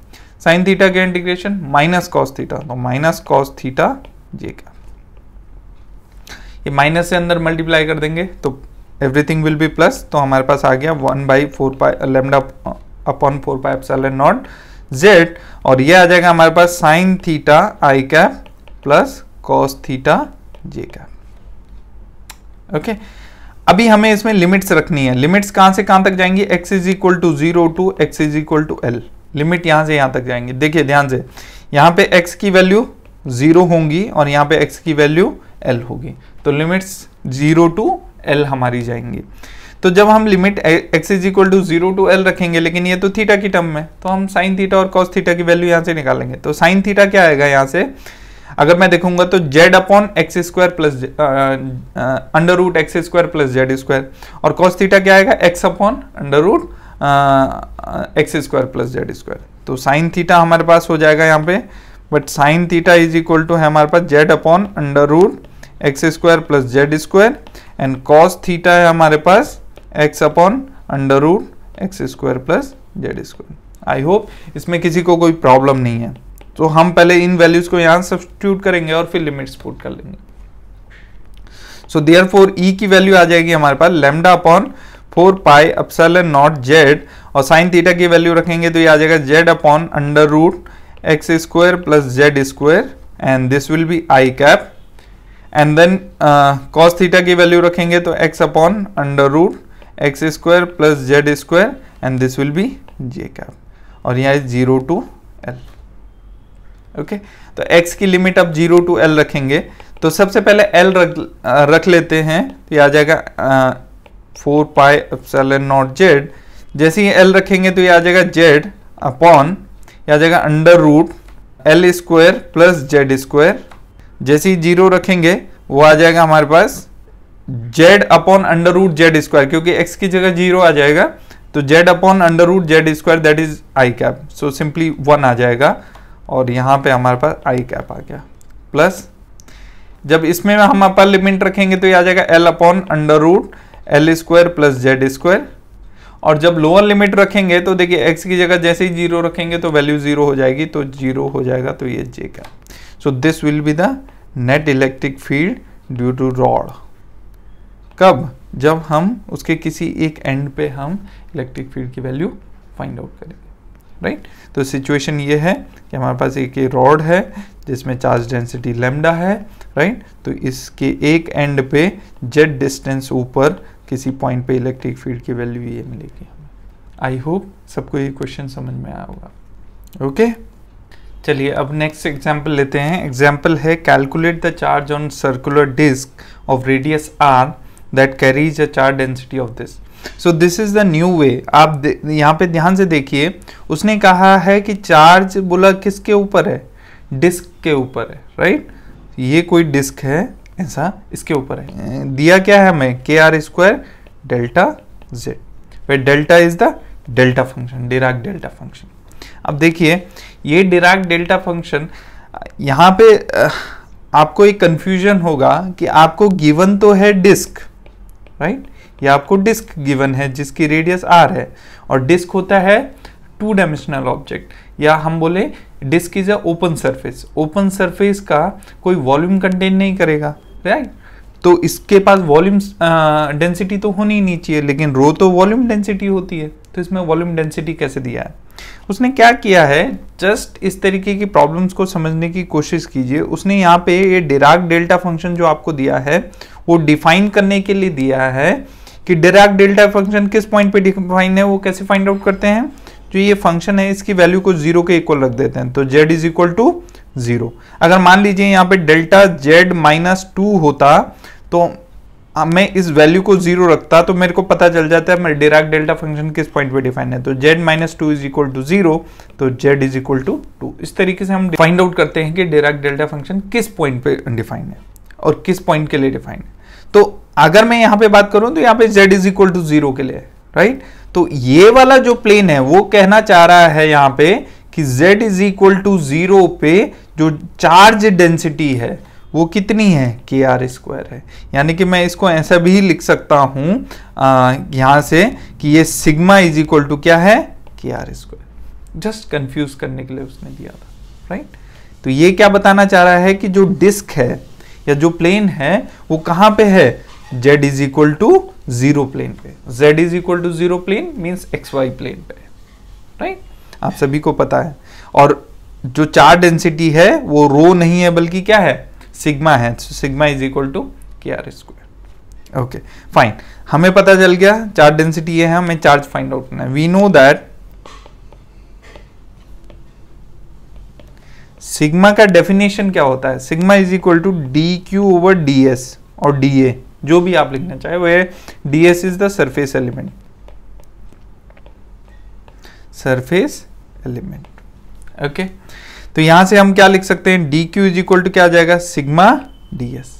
sine theta का इंटीग्रेशन माइनस कॉस थीटा तो minus cos theta J cap ये माइनस से अंदर मल्टीप्लाई कर देंगे तो एवरीथिंग विल बी प्लस तो हमारे पास आ गया one by four pi lambda upon four pi epsilon naught Z और ये आ जाएगा हमारे पास sine theta I cap plus cos theta J cap okay अभी हमें इसमें लिमिट्स रखनी है लिमिट्स कहां से कहां तक जाएंगी X is equal to zero to X is equal to L limit यहां से यहां तक जाएंगे देखिए ध्यान से यहां पे x की वैल्यू जीरो होंगी और यहां पे x की वैल्यू l होगी तो लिमिट्स जीरो टू l हमारी जाएंगी तो जब हम limit x is equal to zero to L रखेंगे लेकिन ये तो थीटा की टर्म में तो हम साइन थीटा और कॉस थीटा की वैल्यू यहां से निकालेंगे तो साइन थीटा क्या आएगा यहां से अगर मैं देखूंगा तो z upon x square plus under root x square plus Z square और कॉस थीटा क्या आएगा x upon under root x square plus Z square तो साइन थीटा हमारे पास हो जाएगा यहाँ पे but sine theta is equal to है हमारे पास z upon under root x square plus Z square and cos theta है हमारे पास x upon under root x square plus Z square I hope इसमें किसी को कोई प्रॉब्लम नहीं है तो हम पहले इन वैल्यूज को यहां सब्सटीट्यूट करेंगे और फिर लिमिट्स पुट कर लेंगे सो देयर फोर ई की वैल्यू आ जाएगी हमारे पास lambda upon four pi epsilon naught Z और साइन थीटा की वैल्यू रखेंगे तो ये आ जाएगा z upon under root x square plus Z square and this will be i cap and then cos theta की वैल्यू रखेंगे तो x upon under root x square plus Z square and this will be j cap और यहाँ is zero to L okay तो x की limit अब zero to L रखेंगे तो सबसे पहले एल रख रख लेते हैं तो ये आ जाएगा four pi N naught z जैसे ही एल रखेंगे तो ये आ जाएगा जेड अपॉन ये आ जाएगा under root L square plus Z square जैसे ही जीरो रखेंगे वो आ जाएगा हमारे पास z upon under root z square क्योंकि एक्स की जगह जीरो आ जाएगा तो z upon under root z square that is I cap so simply one आ जाएगा और यहाँ पे हमारे पास आई कैप आ गया प्लस जब इसमें हम अपर लिमिट रखेंगे तो ये आ जाएगा L upon under root L square plus Z square और जब लोअर लिमिट रखेंगे तो देखिए एक्स की जगह जैसे ही जीरो रखेंगे तो वैल्यू जीरो हो जाएगी तो जीरो हो जाएगा तो ये जे का so this will be the net electric field due to rod कब जब हम उसके किसी एक एंड पे हम इलेक्ट्रिक फील्ड की वैल्यू फाइंड आउट करें राइट तो सिचुएशन ये है कि हमारे पास एक रॉड है जिसमें चार्ज डेंसिटी लेमडा है राइट तो इसके एक एंड पे जेड डिस्टेंस ऊपर किसी पॉइंट पे इलेक्ट्रिक फील्ड की वैल्यू ये मिलेगी आई होप सबको ये क्वेश्चन समझ में आया होगा ओके चलिए अब नेक्स्ट एग्जाम्पल लेते हैं एग्जाम्पल है calculate the charge on circular disc of radius r that carries a charge density of this so this is the new way आप यहाँ पे ध्यान से देखिए उसने कहा है कि चार्ज बोला किसके ऊपर है डिस्क के ऊपर है राइट right? ये कोई डिस्क है ऐसा इसके ऊपर है दिया क्या है हमें k r square delta z where delta is the delta function Dirac delta function अब देखिए ये डिराक डेल्टा फंक्शन यहाँ पे आपको एक कंफ्यूजन होगा कि आपको गिवन तो है डिस्क राइट ये आपको डिस्क गिवन है जिसकी रेडियस आर है और डिस्क होता है टू डायमेंशनल ऑब्जेक्ट या हम बोले disc is a open surface open surface का कोई वॉल्यूम कंटेन नहीं करेगा राइट तो इसके पास वॉल्यूम डेंसिटी तो होनी ही नहीं चाहिए लेकिन रो तो वॉल्यूम डेंसिटी होती है तो इसमें वॉल्यूम डेंसिटी कैसे दिया है उसने क्या किया है जस्ट इस तरीके की प्रॉब्लम्स को समझने की कोशिश कीजिए उसने यहाँ पे ये डिराक डेल्टा फंक्शन जो आपको दिया है वो डिफाइन करने के लिए दिया है कि डिराक डेल्टा फंक्शन किस पॉइंट पे डिफाइन है वो कैसे फाइंड आउट करते हैं जो ये फंक्शन है इसकी वैल्यू को जीरो के इक्वल रख देते हैं तो z is equal to zero अगर मान लीजिए यहाँ पे डेल्टा जेड माइनस टू होता तो मैं इस वैल्यू को जीरो रखता तो मेरे को पता चल जाता है मेरे डिराक डेल्टा फंक्शन किस पॉइंट पे डिफाइन है तो z minus two is equal to zero तो z is equal to two इस तरीके से हम फाइंड आउट करते हैं कि डिराक डेल्टा फंक्शन किस पॉइंट पे डिफाइन है और किस पॉइंट के लिए डिफाइन है तो अगर मैं यहां पे बात करूं तो यहां पे z is equal to zero के लिए राइट तो ये वाला जो प्लेन है वो कहना चाह रहा है यहां पे कि z is equal to zero पे जो चार्ज डेंसिटी है वो कितनी है के आर स्क्वायर है यानी कि मैं इसको ऐसा भी लिख सकता हूं यहां से कि ये सिग्मा इज इक्वल टू क्या है के आर स्क्वायर जस्ट कंफ्यूज करने के लिए उसने दिया था राइट तो ये क्या बताना चाह रहा है कि जो डिस्क है या जो प्लेन है वो कहां पे है Z is equal to zero plane पे z is equal to zero plane means x y plane पे राइट आप सभी को पता है और जो चार डेंसिटी है वो रो नहीं है बल्कि क्या है सिग्मा है sigma is equal to k r square okay fine हमें पता चल गया चार्ज डेंसिटी ये है हमें चार्ज फाइंड आउट करना है वी नो दैट सिग्मा का डेफिनेशन क्या होता है sigma is equal to D Q over d s और डी ए जो भी आप लिखना चाहे वह d s is the surface element surface element okay तो यहां से हम क्या लिख सकते हैं d q is equal to क्या आ जाएगा sigma d s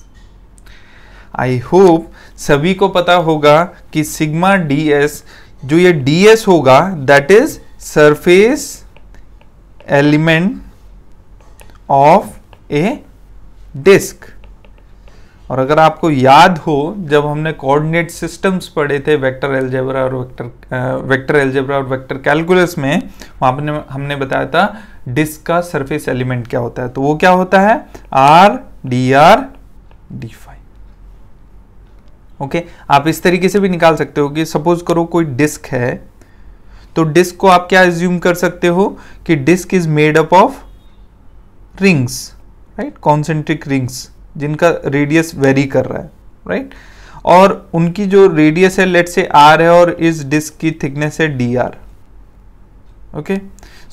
I hope सभी को पता होगा कि सिग्मा डी एस जो ये डी एस होगा that is surface element of a disc और अगर आपको याद हो जब हमने कोऑर्डिनेट सिस्टम्स पढ़े थे वेक्टर एल्जेब्रा और वेक्टर वेक्टर एल्जेब्रा और वेक्टर कैलकुलस में वहां पर हमने बताया था डिस्क का सरफेस एलिमेंट क्या होता है तो वो क्या होता है r d r D phi okay आप इस तरीके से भी निकाल सकते हो कि सपोज करो कोई डिस्क है तो डिस्क को आप क्या एज्यूम कर सकते हो कि disc is made up of rings right concentric rings जिनका रेडियस वेरी कर रहा है राइट right? और उनकी जो रेडियस है लेट से आर है और इस डिस्क की थिकनेस है d r okay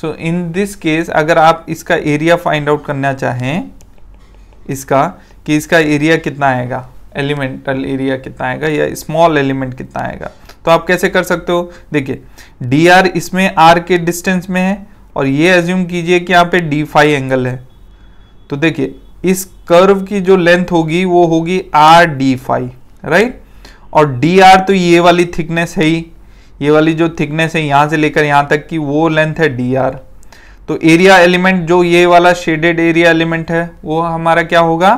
so in this case अगर आप इसका एरिया फाइंड आउट करना चाहें इसका कि इसका एरिया कितना आएगा एलिमेंटल एरिया कितना आएगा या स्मॉल एलिमेंट कितना आएगा तो आप कैसे कर सकते हो देखिए डी आर इसमें आर के डिस्टेंस में है और ये एज्यूम कीजिए कि यहाँ पे डी फाइव एंगल है तो देखिए इस कर्व की जो लेंथ होगी वो होगी आर डी फाइव राइट और डी आर तो ये वाली थिकनेस है ही ये वाली जो थिकनेस है यहां से लेकर यहां तक की वो लेंथ है डी आर तो एरिया एलिमेंट जो ये वाला शेडेड एरिया एलिमेंट है वो हमारा क्या होगा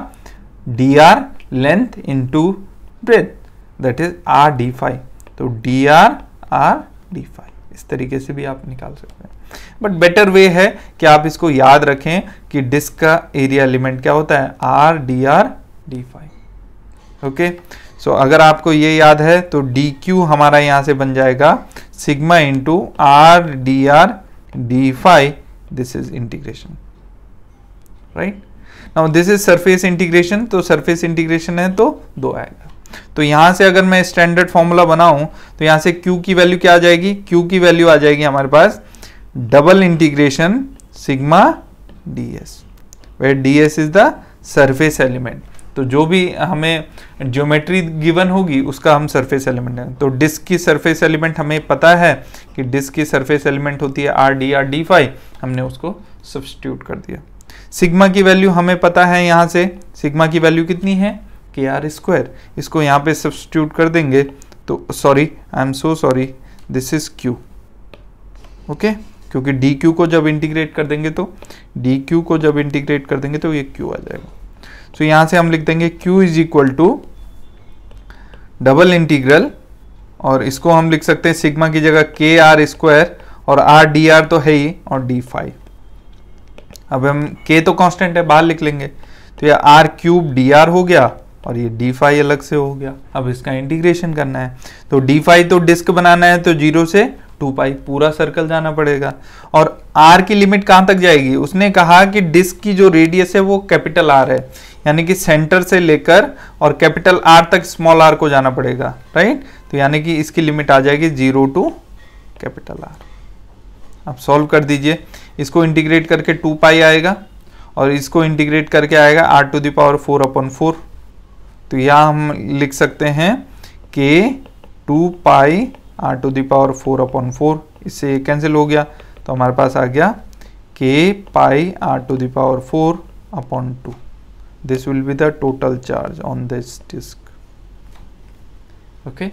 D R length into breadth that is R D five तो D R R D five इस तरीके से भी आप निकाल सकते हैं बट बेटर वे है कि आप इसको याद रखें कि डिस्क का एरिया एलिमेंट क्या होता है r d r D phi okay so अगर आपको ये याद है तो डी क्यू हमारा यहाँ से बन जाएगा sigma into are d r D phi this is integration right now this is surface integration तो सरफेस इंटीग्रेशन है तो दो आएगा तो यहां से अगर मैं स्टैंडर्ड फॉर्मूला बनाऊं तो यहां से Q की वैल्यू क्या आ जाएगी Q की वैल्यू आ जाएगी हमारे पास double integration sigma ds where ds is the surface element तो जो भी हमें ज्योमेट्री गिवन होगी उसका हम सरफेस एलिमेंट है तो डिस्क की सरफेस एलिमेंट हमें पता है कि डिस्क की सरफेस एलिमेंट होती है r d r D phi हमने उसको सब्सटीट्यूट कर दिया सिग्मा की वैल्यू हमें पता है यहाँ से सिग्मा की वैल्यू कितनी है के आर स्क्वायर इसको यहाँ पे सब्सटीट्यूट कर देंगे तो sorry I am so sorry this is q okay क्योंकि डी क्यू को जब इंटीग्रेट कर देंगे तो डी क्यू को जब इंटीग्रेट कर देंगे तो ये क्यू आ जाएगा सो so, यहाँ से हम लिख देंगे q is equal to double integral और इसको हम लिख सकते हैं सिग्मा की जगह के आर स्क्वायर और आर डी आर तो है ही और डी फाइव अब हम के तो कांस्टेंट है बाहर लिख लेंगे तो ये आर क्यूब डी आर हो गया और ये डी फाइव अलग से हो गया अब इसका इंटीग्रेशन करना है तो डी फाइव तो डिस्क बनाना है तो जीरो से टू पाई पूरा सर्कल जाना पड़ेगा और आर की लिमिट कहाँ तक जाएगी उसने कहा कि डिस्क की जो रेडियस है वो कैपिटल आर है यानी कि सेंटर से लेकर और कैपिटल आर तक स्मॉल आर को जाना पड़ेगा राइट तो यानी कि इसकी लिमिट आ जाएगी जीरो टू कैपिटल आर आप सॉल्व कर दीजिए इसको इंटीग्रेट करके टू पाई आएगा और इसको इंटीग्रेट करके आएगा r to the power four upon four तो यहाँ हम लिख सकते हैं कि two pi r to the power four upon four इससे कैंसिल हो गया तो हमारे पास आ गया k pi r to the power four upon two this will be the total charge on this disc okay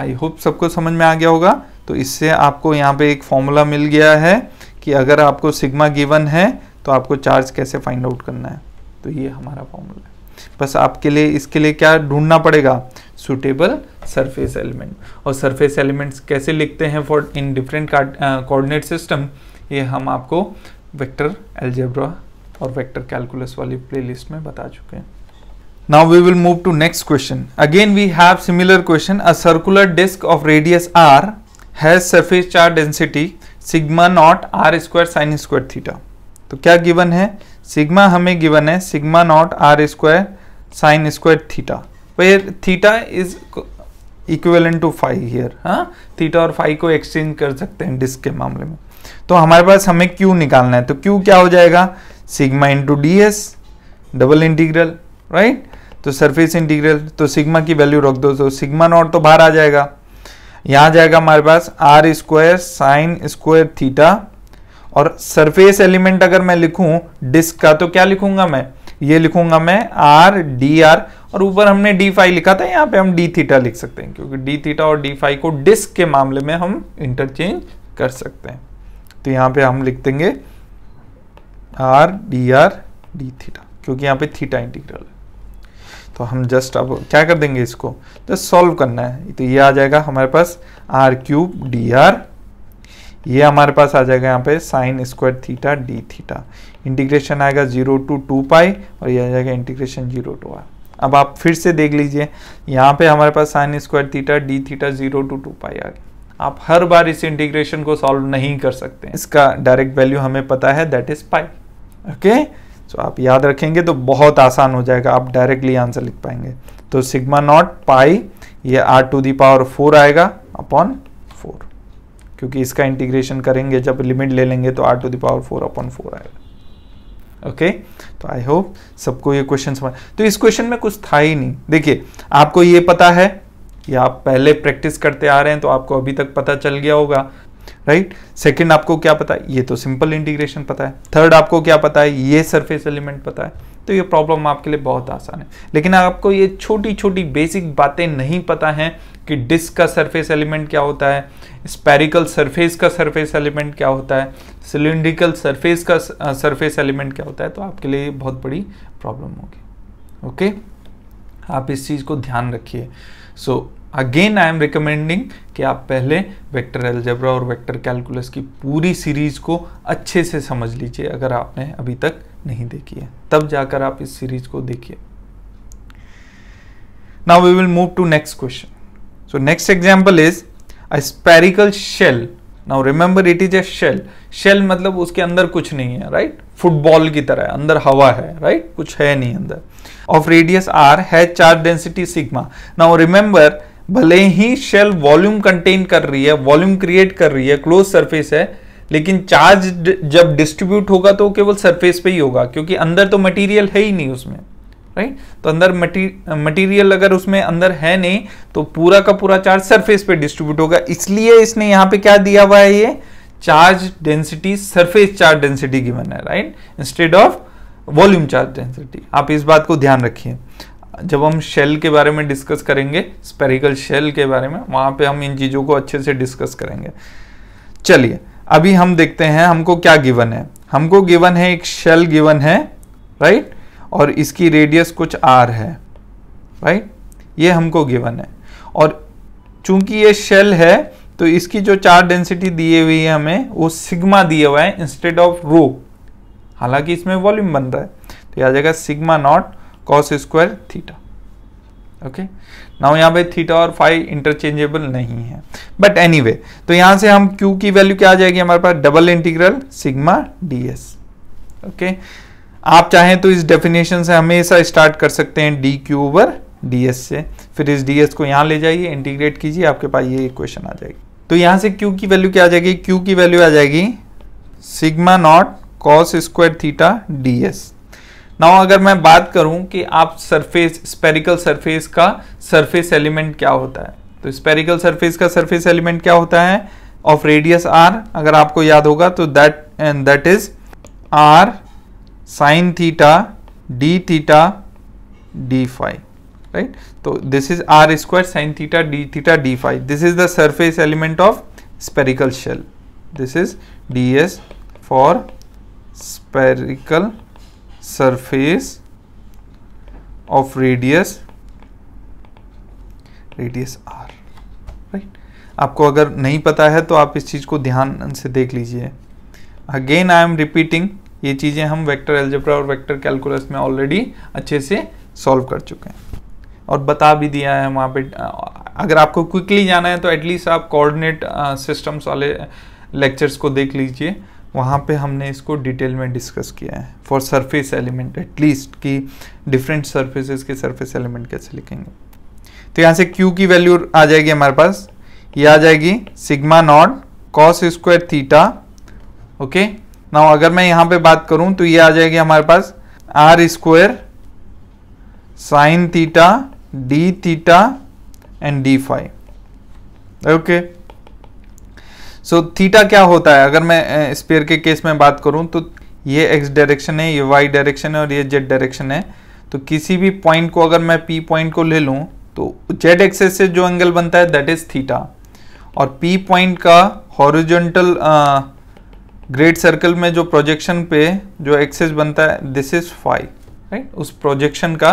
I hope सबको समझ में आ गया होगा तो इससे आपको यहाँ पे एक फॉर्मूला मिल गया है कि अगर आपको सिग्मा गिवन है तो आपको चार्ज कैसे फाइंड आउट करना है तो ये हमारा फॉर्मूला है बस आपके लिए इसके लिए क्या ढूंढना पड़ेगा suitable surface element और surface elements कैसे लिखते हैं for in different coordinate system ये हम आपको vector algebra और vector calculus वाली playlist में बता चुके हैं Now we will move to next question. Again we have similar question. A circular disk of radius r has surface charge density sigma naught r square sin square theta. तो क्या given है sigma हमें given है sigma naught r square sine square theta where theta is equivalent to phi here हाँ theta और phi को exchange कर सकते हैं डिस्क के मामले में तो हमारे पास हमें क्यू निकालना है तो क्यू क्या हो जाएगा sigma into d s double integral right तो सरफेस इंटीग्रल तो सिग्मा की वैल्यू रख दो तो सिग्मा नॉट तो बाहर आ जाएगा यहाँ जाएगा हमारे पास r square sine square theta और सरफेस एलिमेंट अगर मैं लिखूं डिस्क का तो क्या लिखूंगा मैं ये लिखूंगा मैं आर डी आर और ऊपर हमने डी फाइव लिखा था यहाँ पे हम डी थीटा लिख सकते हैं क्योंकि डी थीटा और डी फाइव को डिस्क के मामले में हम इंटरचेंज कर सकते हैं तो यहाँ पे हम लिख देंगे r d r d theta क्योंकि यहाँ पे थीटा इंटीग्रल है तो हम जस्ट अब क्या कर देंगे इसको तो सॉल्व करना है तो ये आ जाएगा हमारे पास आर क्यूब डी आर ये हमारे पास आ जाएगा यहाँ पे sine square theta D theta integration आएगा जीरो टू टू पाई और यह आ जाएगा इंटीग्रेशन जीरो टू आर अब आप फिर से देख लीजिए यहाँ पे हमारे पास sine square theta D theta zero to two pi आ गया आप हर बार इस इंटीग्रेशन को सॉल्व नहीं कर सकते इसका डायरेक्ट वैल्यू हमें पता है that is pi okay so आप याद रखेंगे तो बहुत आसान हो जाएगा आप डायरेक्टली आंसर लिख पाएंगे तो सिग्मा नॉट पाई ये r to the power four आएगा अपॉन फोर क्योंकि इसका इंटीग्रेशन करेंगे जब लिमिट ले लेंगे तो r to the power four upon four आएगा ओके okay? तो आई होप सबको ये क्वेश्चन समझ तो इस क्वेश्चन में कुछ था ही नहीं देखिए आपको ये पता है या आप पहले प्रैक्टिस करते आ रहे हैं तो आपको अभी तक पता चल गया होगा राइट सेकेंड आपको क्या पता है ये तो सिंपल इंटीग्रेशन पता है थर्ड आपको क्या पता है ये सरफेस एलिमेंट पता है तो ये प्रॉब्लम आपके लिए बहुत आसान है लेकिन आपको ये छोटी छोटी बेसिक बातें नहीं पता हैं कि डिस्क का सरफेस एलिमेंट क्या होता है स्पेरिकल सरफेस का सरफेस एलिमेंट क्या होता है सिलिंड्रिकल सरफेस का सरफेस एलिमेंट क्या होता है तो आपके लिए बहुत बड़ी प्रॉब्लम होगी ओके आप इस चीज़ को ध्यान रखिए so so, again I am recommending कि आप पहले वेक्टर एल्जेब्रा और वेक्टर कैलकुलस की पूरी सीरीज को अच्छे से समझ लीजिए अगर आपने अभी तक नहीं देखी है तब जाकर आप इस सीरीज को देखिए now we will move to next question so next example is a spherical shell now remember it is a shell shell मतलब उसके अंदर कुछ नहीं है राइट right? फुटबॉल की तरह है अंदर हवा है राइट right? कुछ है नहीं अंदर ऑफ रेडियस आर है charge density sigma now remember भले ही शेल वॉल्यूम कंटेन कर रही है वॉल्यूम क्रिएट कर रही है क्लोज सरफेस है लेकिन चार्ज जब डिस्ट्रीब्यूट होगा तो केवल सरफेस पे ही होगा क्योंकि अंदर तो मटेरियल है ही नहीं उसमें राइट तो अंदर मटेरियल अगर उसमें अंदर है नहीं तो पूरा का पूरा चार्ज सरफेस पे डिस्ट्रीब्यूट होगा इसलिए इसने यहां पे क्या दिया हुआ है ये charge density surface charge density given है right instead of volume charge density आप इस बात को ध्यान रखिए जब हम शेल के बारे में डिस्कस करेंगे स्पेरिकल शेल के बारे में वहां पे हम इन चीज़ों को अच्छे से डिस्कस करेंगे चलिए अभी हम देखते हैं हमको क्या गिवन है हमको गिवन है एक शेल गिवन है राइट और इसकी रेडियस कुछ आर है राइट ये हमको गिवन है और चूंकि ये शेल है तो इसकी जो चार डेंसिटी दिए हुई है हमें वो सिग्मा दिया हुआ है इंस्टेड ऑफ रो हालांकि इसमें वॉल्यूम बन रहा है तो आ जाएगा sigma naught cos square theta okay now यहाँ पे थीटा और फाइव इंटरचेंजेबल नहीं है बट एनी anyway, तो यहाँ से हम क्यू की वैल्यू क्या आ जाएगी हमारे पास double integral sigma d s okay आप चाहें तो इस डेफिनेशन से हमेशा स्टार्ट कर सकते हैं डी क्यू ओवर डी से फिर इस डी को यहाँ ले जाइए इंटीग्रेट कीजिए आपके पास ये इक्वेशन आ जाएगी तो यहाँ से क्यू की वैल्यू क्या आ जाएगी क्यू की वैल्यू आ जाएगी sigma naught cos square theta d s now अगर मैं बात करूं कि आप सरफेस स्पेरिकल सरफेस का सरफेस एलिमेंट क्या होता है तो स्पेरिकल सरफेस का सरफेस एलिमेंट क्या होता है ऑफ रेडियस आर अगर आपको याद होगा तो that and that is r sine theta D theta d five तो this is r square sine theta D theta d phi this is the surface element of spherical shell this is d s for spherical surface of radius radius r right आपको अगर नहीं पता है तो आप इस चीज़ को ध्यान से देख लीजिए अगेन आई एम रिपीटिंग ये चीज़ें हम वेक्टर एल्जेब्रा और वेक्टर कैलकुलस में ऑलरेडी अच्छे से सॉल्व कर चुके हैं और बता भी दिया है वहां पे अगर आपको क्विकली जाना है तो एटलीस्ट आप कोऑर्डिनेट सिस्टम्स uh, वाले लेक्चर्स uh, को देख लीजिए वहाँ पे हमने इसको डिटेल में डिस्कस किया है फॉर सरफेस एलिमेंट एटलीस्ट कि डिफरेंट सर्फेसिस के सर्फेस एलिमेंट कैसे लिखेंगे तो यहाँ से क्यू की वैल्यू आ जाएगी हमारे पास ये आ जाएगी sigma naught cos square theta okay ना अगर मैं यहाँ पे बात करूँ तो ये आ जाएगी हमारे पास r square sine theta D theta and d phi okay so so, थीटा क्या होता है अगर मैं स्पेयर के केस में बात करूं तो ये एक्स डायरेक्शन है ये वाई डायरेक्शन है और ये जेड डायरेक्शन है तो किसी भी पॉइंट को अगर मैं पी पॉइंट को ले लूं तो जेड एक्सेस से जो एंगल बनता है दैट इज थीटा और पी पॉइंट का हॉरिजेंटल ग्रेट सर्कल में जो प्रोजेक्शन पे जो एक्सेस बनता है दिस इज फाइव राइट उस प्रोजेक्शन का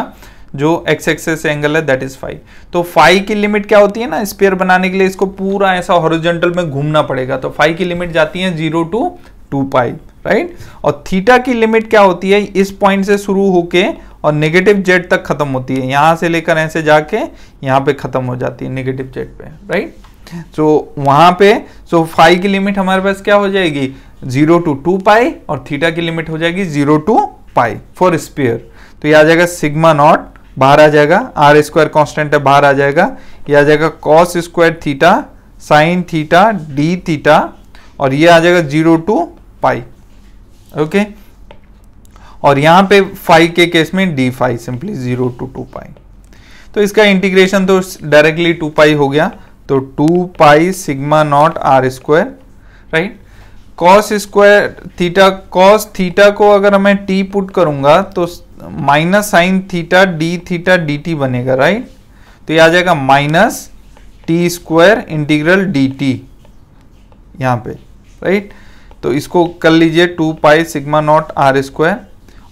जो एक्स एक्सेस एंगल है दैट इज फाइव तो फाइव की लिमिट क्या होती है ना स्पेयर बनाने के लिए इसको पूरा ऐसा हॉरिजेंटल में घूमना पड़ेगा तो फाइव की लिमिट जाती है zero to two pi right और थीटा की लिमिट क्या होती है इस पॉइंट से शुरू होके और नेगेटिव जेड तक खत्म होती है यहां से लेकर ऐसे जाके यहाँ पे खत्म हो जाती है नेगेटिव जेड पे राइट सो so, वहां पे सो so फाइव की लिमिट हमारे पास क्या हो जाएगी जीरो टू टू पाई और थीटा की लिमिट हो जाएगी zero to pi for sphere तो यह आ जाएगा सिग्मा नॉट बाहर आ जाएगा आर स्क्वायर कॉन्स्टेंट है बाहर आ जाएगा ये आ जाएगा cos square theta sine theta D theta और ये आ जाएगा जीरो टू पाई ओके और यहां पे फाइव के केस में d phi simply zero to two pi तो इसका इंटीग्रेशन तो डायरेक्टली टू पाई हो गया तो two pi sigma naught r square right cos square theta cos theta को अगर मैं टी पुट करूंगा तो minus sine theta D theta d t बनेगा राइट तो ये आ जाएगा minus t square integral d t यहाँ पे राइट तो इसको कर लीजिए two pi sigma naught r square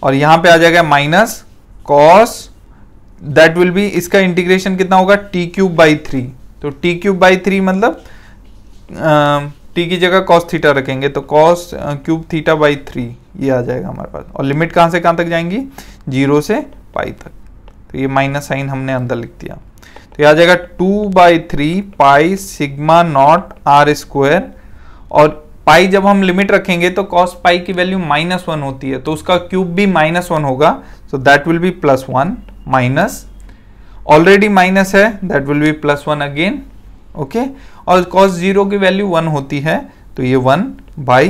और यहाँ पे आ जाएगा minus cos that will be इसका इंटीग्रेशन कितना होगा टी क्यूब बाई थ्री तो टी क्यूब बाई थ्री मतलब टी की जगह कॉस थीटा रखेंगे तो cos cube theta by three ये आ जाएगा हमारे पास और लिमिट कहाँ से कहाँ तक जाएंगी जीरो से पाई तक तो ये माइनस साइन हमने अंदर लिख दिया तो ये आ जाएगा two by three pi sigma naught r square और पाई जब हम लिमिट रखेंगे तो कॉस पाई की वैल्यू माइनस वन होती है तो उसका क्यूब भी माइनस वन होगा so that will be plus one minus already minus है that will be plus one again okay और कॉस जीरो की वैल्यू वन होती है तो ये one by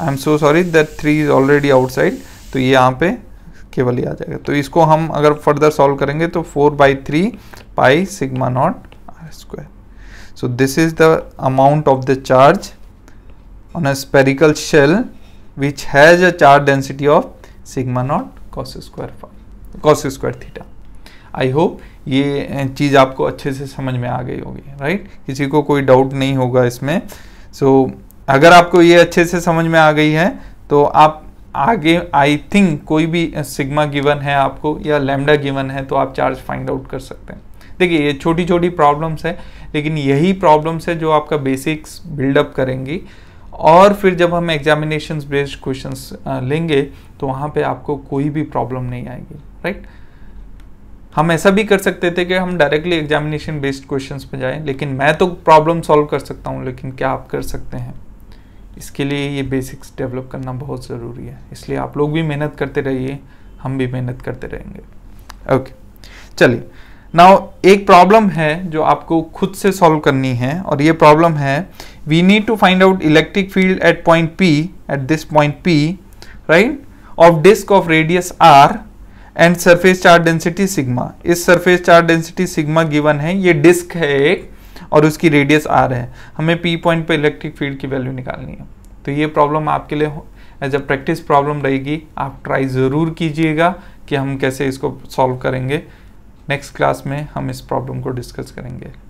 I am so sorry that three is already outside तो ये यहाँ पे केवल ही आ जाएगा तो इसको हम अगर फर्दर सॉल्व करेंगे तो four by three pi sigma naught r square so this is the amount of the charge on a spherical shell which has a charge density of sigma naught cos square cos square theta I hope ये चीज़ आपको अच्छे से समझ में आ गई होगी right right? किसी को कोई डाउट नहीं होगा इसमें सो so, अगर आपको ये अच्छे से समझ में आ गई है तो आप आगे आई थिंक कोई भी सिग्मा गिवन है आपको या लेमडा गिवन है तो आप चार्ज फाइंड आउट कर सकते हैं देखिए ये छोटी छोटी प्रॉब्लम्स है लेकिन यही प्रॉब्लम्स है जो आपका बेसिक्स बिल्डअप करेंगी और फिर जब हम एग्जामिनेशन बेस्ड क्वेश्चन लेंगे तो वहाँ पर आपको कोई भी प्रॉब्लम नहीं आएगी राइट हम ऐसा भी कर सकते थे कि हम डायरेक्टली एग्जामिनेशन बेस्ड क्वेश्चंस पे जाएं लेकिन मैं तो प्रॉब्लम सॉल्व कर सकता हूँ लेकिन क्या आप कर सकते हैं इसके लिए ये बेसिक्स डेवलप करना बहुत ज़रूरी है इसलिए आप लोग भी मेहनत करते रहिए हम भी मेहनत करते रहेंगे ओके चलिए नाउ एक प्रॉब्लम है जो आपको खुद से सॉल्व करनी है और ये प्रॉब्लम है we need to find out electric field at point p at this point p right of disk of radius r and surface charge density sigma इस surface charge density sigma given है ये disc है एक और उसकी radius are है हमें p point पे इलेक्ट्रिक फील्ड की वैल्यू निकालनी है तो ये प्रॉब्लम आपके लिए एज अ प्रैक्टिस प्रॉब्लम रहेगी आप ट्राई ज़रूर कीजिएगा कि हम कैसे इसको सॉल्व करेंगे नेक्स्ट क्लास में हम इस प्रॉब्लम को डिस्कस करेंगे